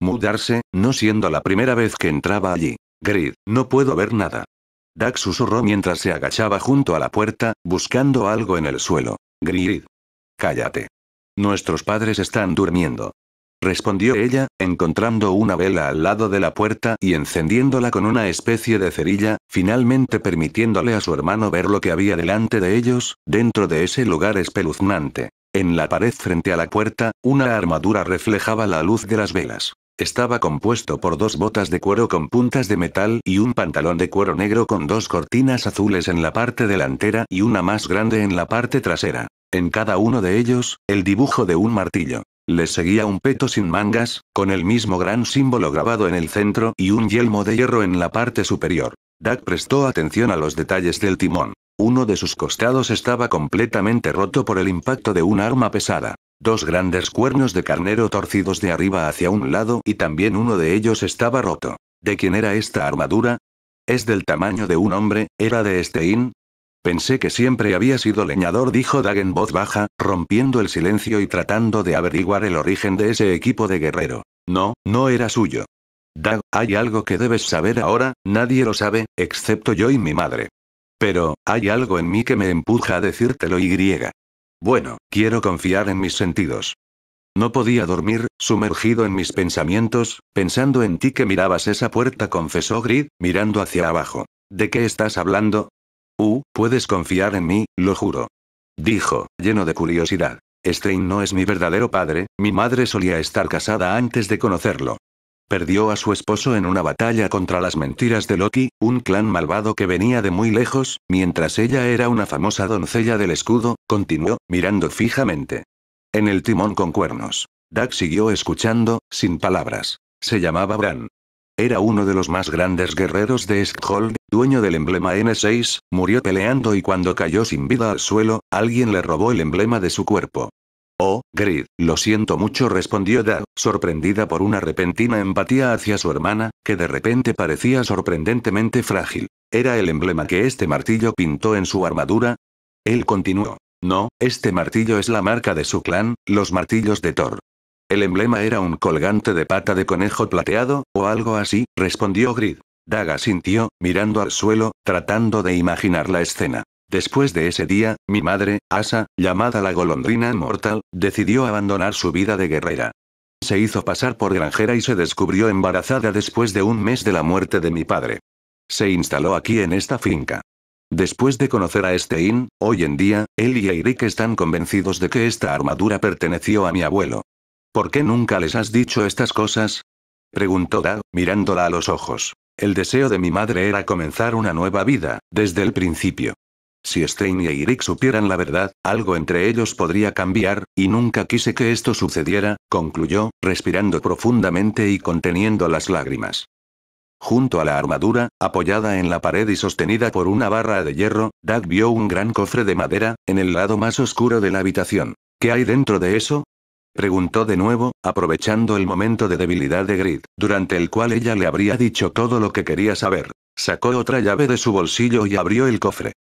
Mudarse, no siendo la primera vez que entraba allí. Grid, no puedo ver nada. Dax susurró mientras se agachaba junto a la puerta, buscando algo en el suelo. Grid. Cállate. Nuestros padres están durmiendo. Respondió ella, encontrando una vela al lado de la puerta y encendiéndola con una especie de cerilla, finalmente permitiéndole a su hermano ver lo que había delante de ellos, dentro de ese lugar espeluznante. En la pared frente a la puerta, una armadura reflejaba la luz de las velas. Estaba compuesto por dos botas de cuero con puntas de metal y un pantalón de cuero negro con dos cortinas azules en la parte delantera y una más grande en la parte trasera. En cada uno de ellos, el dibujo de un martillo. Le seguía un peto sin mangas, con el mismo gran símbolo grabado en el centro y un yelmo de hierro en la parte superior. Dak prestó atención a los detalles del timón. Uno de sus costados estaba completamente roto por el impacto de un arma pesada. Dos grandes cuernos de carnero torcidos de arriba hacia un lado y también uno de ellos estaba roto. ¿De quién era esta armadura? Es del tamaño de un hombre, era de Estein. Pensé que siempre había sido leñador, dijo Dag en voz baja, rompiendo el silencio y tratando de averiguar el origen de ese equipo de guerrero. No, no era suyo. Dag, hay algo que debes saber ahora, nadie lo sabe, excepto yo y mi madre. Pero, hay algo en mí que me empuja a decírtelo y griega. Bueno, quiero confiar en mis sentidos. No podía dormir, sumergido en mis pensamientos, pensando en ti que mirabas esa puerta, confesó Grid, mirando hacia abajo. ¿De qué estás hablando? Uh, puedes confiar en mí, lo juro. Dijo, lleno de curiosidad. Strain no es mi verdadero padre, mi madre solía estar casada antes de conocerlo. Perdió a su esposo en una batalla contra las mentiras de Loki, un clan malvado que venía de muy lejos, mientras ella era una famosa doncella del escudo, continuó, mirando fijamente. En el timón con cuernos. Dak siguió escuchando, sin palabras. Se llamaba Bran. Era uno de los más grandes guerreros de Skold, dueño del emblema N6, murió peleando y cuando cayó sin vida al suelo, alguien le robó el emblema de su cuerpo. Oh, Grid, lo siento mucho respondió Da, sorprendida por una repentina empatía hacia su hermana, que de repente parecía sorprendentemente frágil. ¿Era el emblema que este martillo pintó en su armadura? Él continuó. No, este martillo es la marca de su clan, los martillos de Thor. El emblema era un colgante de pata de conejo plateado, o algo así, respondió Grid. Daga sintió, mirando al suelo, tratando de imaginar la escena. Después de ese día, mi madre, Asa, llamada la golondrina mortal, decidió abandonar su vida de guerrera. Se hizo pasar por granjera y se descubrió embarazada después de un mes de la muerte de mi padre. Se instaló aquí en esta finca. Después de conocer a Stein, hoy en día, él y Eric están convencidos de que esta armadura perteneció a mi abuelo. ¿Por qué nunca les has dicho estas cosas? Preguntó Dao, mirándola a los ojos. El deseo de mi madre era comenzar una nueva vida, desde el principio. Si Stein y Eric supieran la verdad, algo entre ellos podría cambiar, y nunca quise que esto sucediera, concluyó, respirando profundamente y conteniendo las lágrimas. Junto a la armadura, apoyada en la pared y sostenida por una barra de hierro, Doug vio un gran cofre de madera, en el lado más oscuro de la habitación. ¿Qué hay dentro de eso? Preguntó de nuevo, aprovechando el momento de debilidad de Grid, durante el cual ella le habría dicho todo lo que quería saber. Sacó otra llave de su bolsillo y abrió el cofre.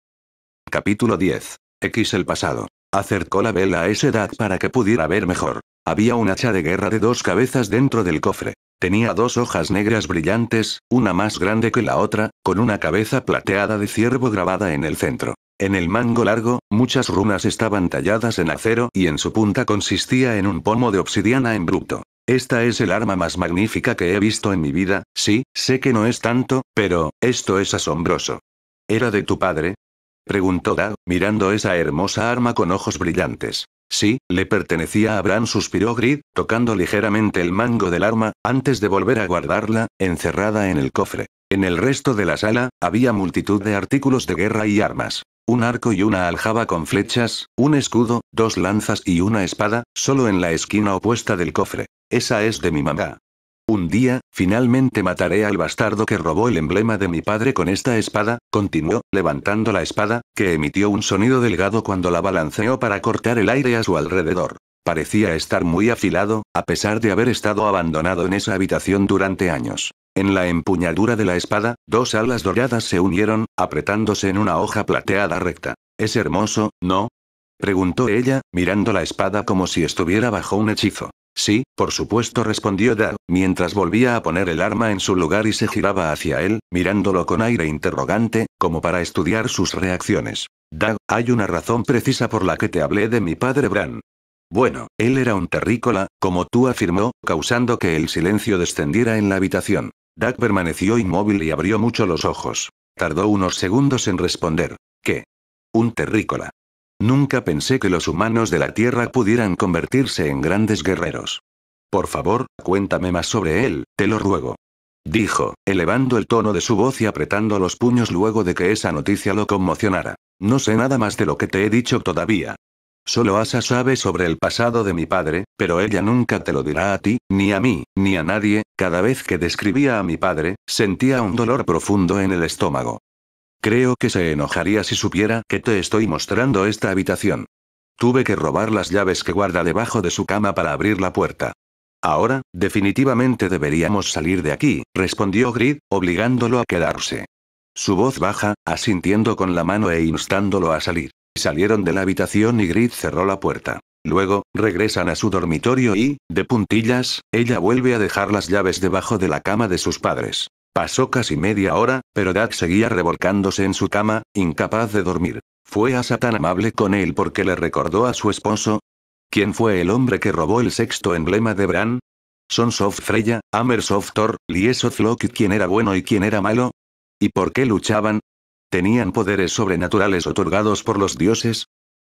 Capítulo 10. X el pasado. Acercó la vela a esa edad para que pudiera ver mejor. Había un hacha de guerra de dos cabezas dentro del cofre. Tenía dos hojas negras brillantes, una más grande que la otra, con una cabeza plateada de ciervo grabada en el centro. En el mango largo, muchas runas estaban talladas en acero y en su punta consistía en un pomo de obsidiana en bruto. Esta es el arma más magnífica que he visto en mi vida, sí, sé que no es tanto, pero, esto es asombroso. Era de tu padre, Preguntó Da, mirando esa hermosa arma con ojos brillantes. Sí, le pertenecía a Bran, suspiró Grid, tocando ligeramente el mango del arma, antes de volver a guardarla, encerrada en el cofre. En el resto de la sala, había multitud de artículos de guerra y armas. Un arco y una aljaba con flechas, un escudo, dos lanzas y una espada, solo en la esquina opuesta del cofre. Esa es de mi mamá. Un día, finalmente mataré al bastardo que robó el emblema de mi padre con esta espada, continuó, levantando la espada, que emitió un sonido delgado cuando la balanceó para cortar el aire a su alrededor. Parecía estar muy afilado, a pesar de haber estado abandonado en esa habitación durante años. En la empuñadura de la espada, dos alas doradas se unieron, apretándose en una hoja plateada recta. Es hermoso, ¿no? preguntó ella, mirando la espada como si estuviera bajo un hechizo. Sí, por supuesto respondió Doug, mientras volvía a poner el arma en su lugar y se giraba hacia él, mirándolo con aire interrogante, como para estudiar sus reacciones. Doug, hay una razón precisa por la que te hablé de mi padre Bran. Bueno, él era un terrícola, como tú afirmó, causando que el silencio descendiera en la habitación. Doug permaneció inmóvil y abrió mucho los ojos. Tardó unos segundos en responder. ¿Qué? Un terrícola. Nunca pensé que los humanos de la Tierra pudieran convertirse en grandes guerreros. Por favor, cuéntame más sobre él, te lo ruego. Dijo, elevando el tono de su voz y apretando los puños luego de que esa noticia lo conmocionara. No sé nada más de lo que te he dicho todavía. Solo Asa sabe sobre el pasado de mi padre, pero ella nunca te lo dirá a ti, ni a mí, ni a nadie. Cada vez que describía a mi padre, sentía un dolor profundo en el estómago. Creo que se enojaría si supiera que te estoy mostrando esta habitación. Tuve que robar las llaves que guarda debajo de su cama para abrir la puerta. Ahora, definitivamente deberíamos salir de aquí, respondió Grid, obligándolo a quedarse. Su voz baja, asintiendo con la mano e instándolo a salir. Salieron de la habitación y Grid cerró la puerta. Luego, regresan a su dormitorio y, de puntillas, ella vuelve a dejar las llaves debajo de la cama de sus padres. Pasó casi media hora, pero Dad seguía revolcándose en su cama, incapaz de dormir. Fue Asa tan amable con él porque le recordó a su esposo. ¿Quién fue el hombre que robó el sexto emblema de Bran? ¿Son Soft Freya, Amersoft Thor, quién era bueno y quién era malo? ¿Y por qué luchaban? ¿Tenían poderes sobrenaturales otorgados por los dioses?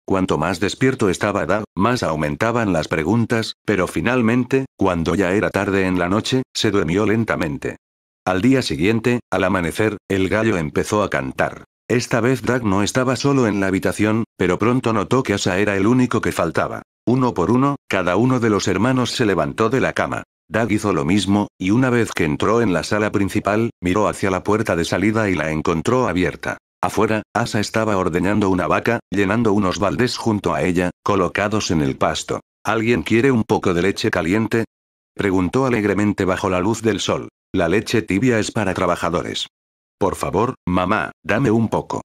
Cuanto más despierto estaba Dad, más aumentaban las preguntas, pero finalmente, cuando ya era tarde en la noche, se durmió lentamente. Al día siguiente, al amanecer, el gallo empezó a cantar. Esta vez dag no estaba solo en la habitación, pero pronto notó que Asa era el único que faltaba. Uno por uno, cada uno de los hermanos se levantó de la cama. Dag hizo lo mismo, y una vez que entró en la sala principal, miró hacia la puerta de salida y la encontró abierta. Afuera, Asa estaba ordeñando una vaca, llenando unos baldes junto a ella, colocados en el pasto. ¿Alguien quiere un poco de leche caliente? Preguntó alegremente bajo la luz del sol. La leche tibia es para trabajadores. Por favor, mamá, dame un poco.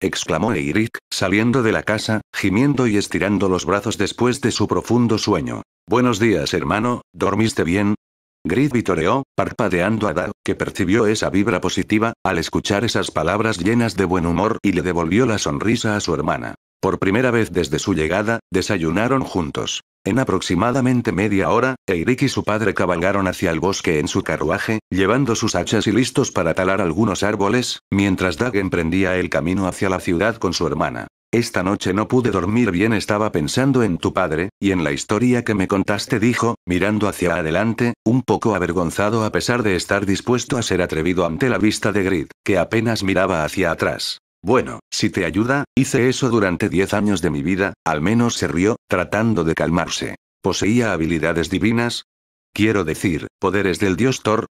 exclamó Eirik, saliendo de la casa, gimiendo y estirando los brazos después de su profundo sueño. Buenos días, hermano, ¿dormiste bien? Grid vitoreó, parpadeando a Dao, que percibió esa vibra positiva, al escuchar esas palabras llenas de buen humor y le devolvió la sonrisa a su hermana. Por primera vez desde su llegada, desayunaron juntos. En aproximadamente media hora, Eirik y su padre cabalgaron hacia el bosque en su carruaje, llevando sus hachas y listos para talar algunos árboles, mientras Dag emprendía el camino hacia la ciudad con su hermana. Esta noche no pude dormir bien, estaba pensando en tu padre, y en la historia que me contaste, dijo, mirando hacia adelante, un poco avergonzado a pesar de estar dispuesto a ser atrevido ante la vista de Grid, que apenas miraba hacia atrás. Bueno, si te ayuda, hice eso durante diez años de mi vida, al menos se rió, tratando de calmarse. ¿Poseía habilidades divinas? Quiero decir, poderes del dios Thor.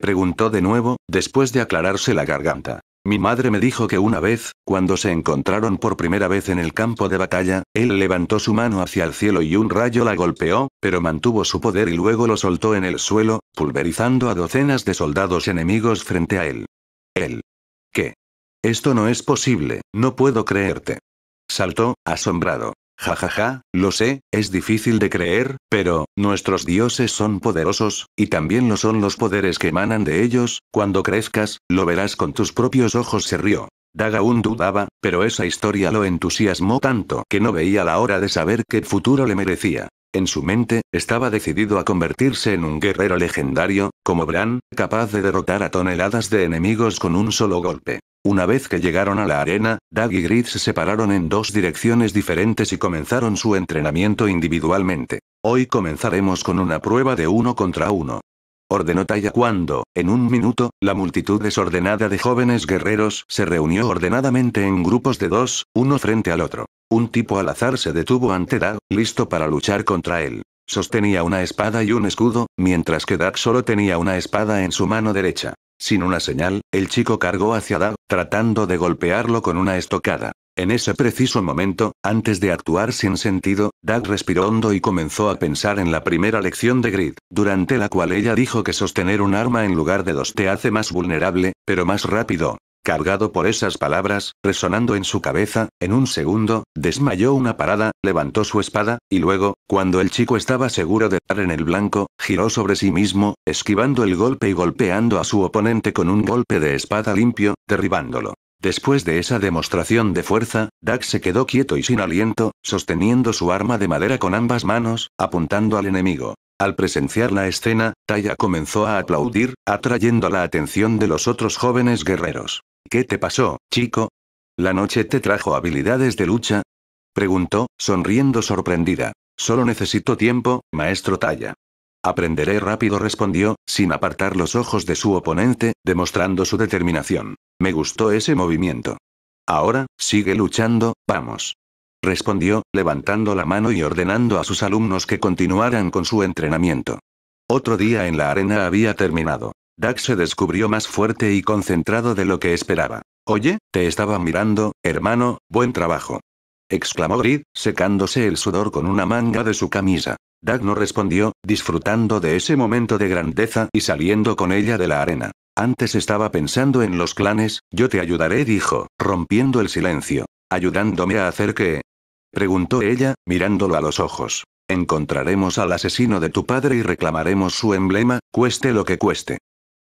Preguntó de nuevo, después de aclararse la garganta. Mi madre me dijo que una vez, cuando se encontraron por primera vez en el campo de batalla, él levantó su mano hacia el cielo y un rayo la golpeó, pero mantuvo su poder y luego lo soltó en el suelo, pulverizando a docenas de soldados enemigos frente a él. Él. ¿Qué? Esto no es posible, no puedo creerte. Saltó, asombrado. Ja ja ja, lo sé, es difícil de creer, pero, nuestros dioses son poderosos, y también lo son los poderes que emanan de ellos, cuando crezcas, lo verás con tus propios ojos se rió. Daga dudaba, pero esa historia lo entusiasmó tanto que no veía la hora de saber qué futuro le merecía. En su mente, estaba decidido a convertirse en un guerrero legendario, como Bran, capaz de derrotar a toneladas de enemigos con un solo golpe. Una vez que llegaron a la arena, Doug y Grid se separaron en dos direcciones diferentes y comenzaron su entrenamiento individualmente. Hoy comenzaremos con una prueba de uno contra uno. Ordenó Taya cuando, en un minuto, la multitud desordenada de jóvenes guerreros se reunió ordenadamente en grupos de dos, uno frente al otro. Un tipo al azar se detuvo ante Dag, listo para luchar contra él. Sostenía una espada y un escudo, mientras que Dag solo tenía una espada en su mano derecha. Sin una señal, el chico cargó hacia Doug, tratando de golpearlo con una estocada. En ese preciso momento, antes de actuar sin sentido, Doug respiró hondo y comenzó a pensar en la primera lección de Grid, durante la cual ella dijo que sostener un arma en lugar de dos te hace más vulnerable, pero más rápido. Cargado por esas palabras, resonando en su cabeza, en un segundo, desmayó una parada, levantó su espada, y luego, cuando el chico estaba seguro de estar en el blanco, giró sobre sí mismo, esquivando el golpe y golpeando a su oponente con un golpe de espada limpio, derribándolo. Después de esa demostración de fuerza, Dax se quedó quieto y sin aliento, sosteniendo su arma de madera con ambas manos, apuntando al enemigo. Al presenciar la escena, Taya comenzó a aplaudir, atrayendo la atención de los otros jóvenes guerreros. ¿Qué te pasó, chico? ¿La noche te trajo habilidades de lucha? Preguntó, sonriendo sorprendida. Solo necesito tiempo, maestro Talla. Aprenderé rápido, respondió, sin apartar los ojos de su oponente, demostrando su determinación. Me gustó ese movimiento. Ahora, sigue luchando, vamos. Respondió, levantando la mano y ordenando a sus alumnos que continuaran con su entrenamiento. Otro día en la arena había terminado. Dag se descubrió más fuerte y concentrado de lo que esperaba. Oye, te estaba mirando, hermano, buen trabajo. Exclamó Grid, secándose el sudor con una manga de su camisa. Dag no respondió, disfrutando de ese momento de grandeza y saliendo con ella de la arena. Antes estaba pensando en los clanes, yo te ayudaré, dijo, rompiendo el silencio. ¿Ayudándome a hacer qué? Preguntó ella, mirándolo a los ojos. Encontraremos al asesino de tu padre y reclamaremos su emblema, cueste lo que cueste.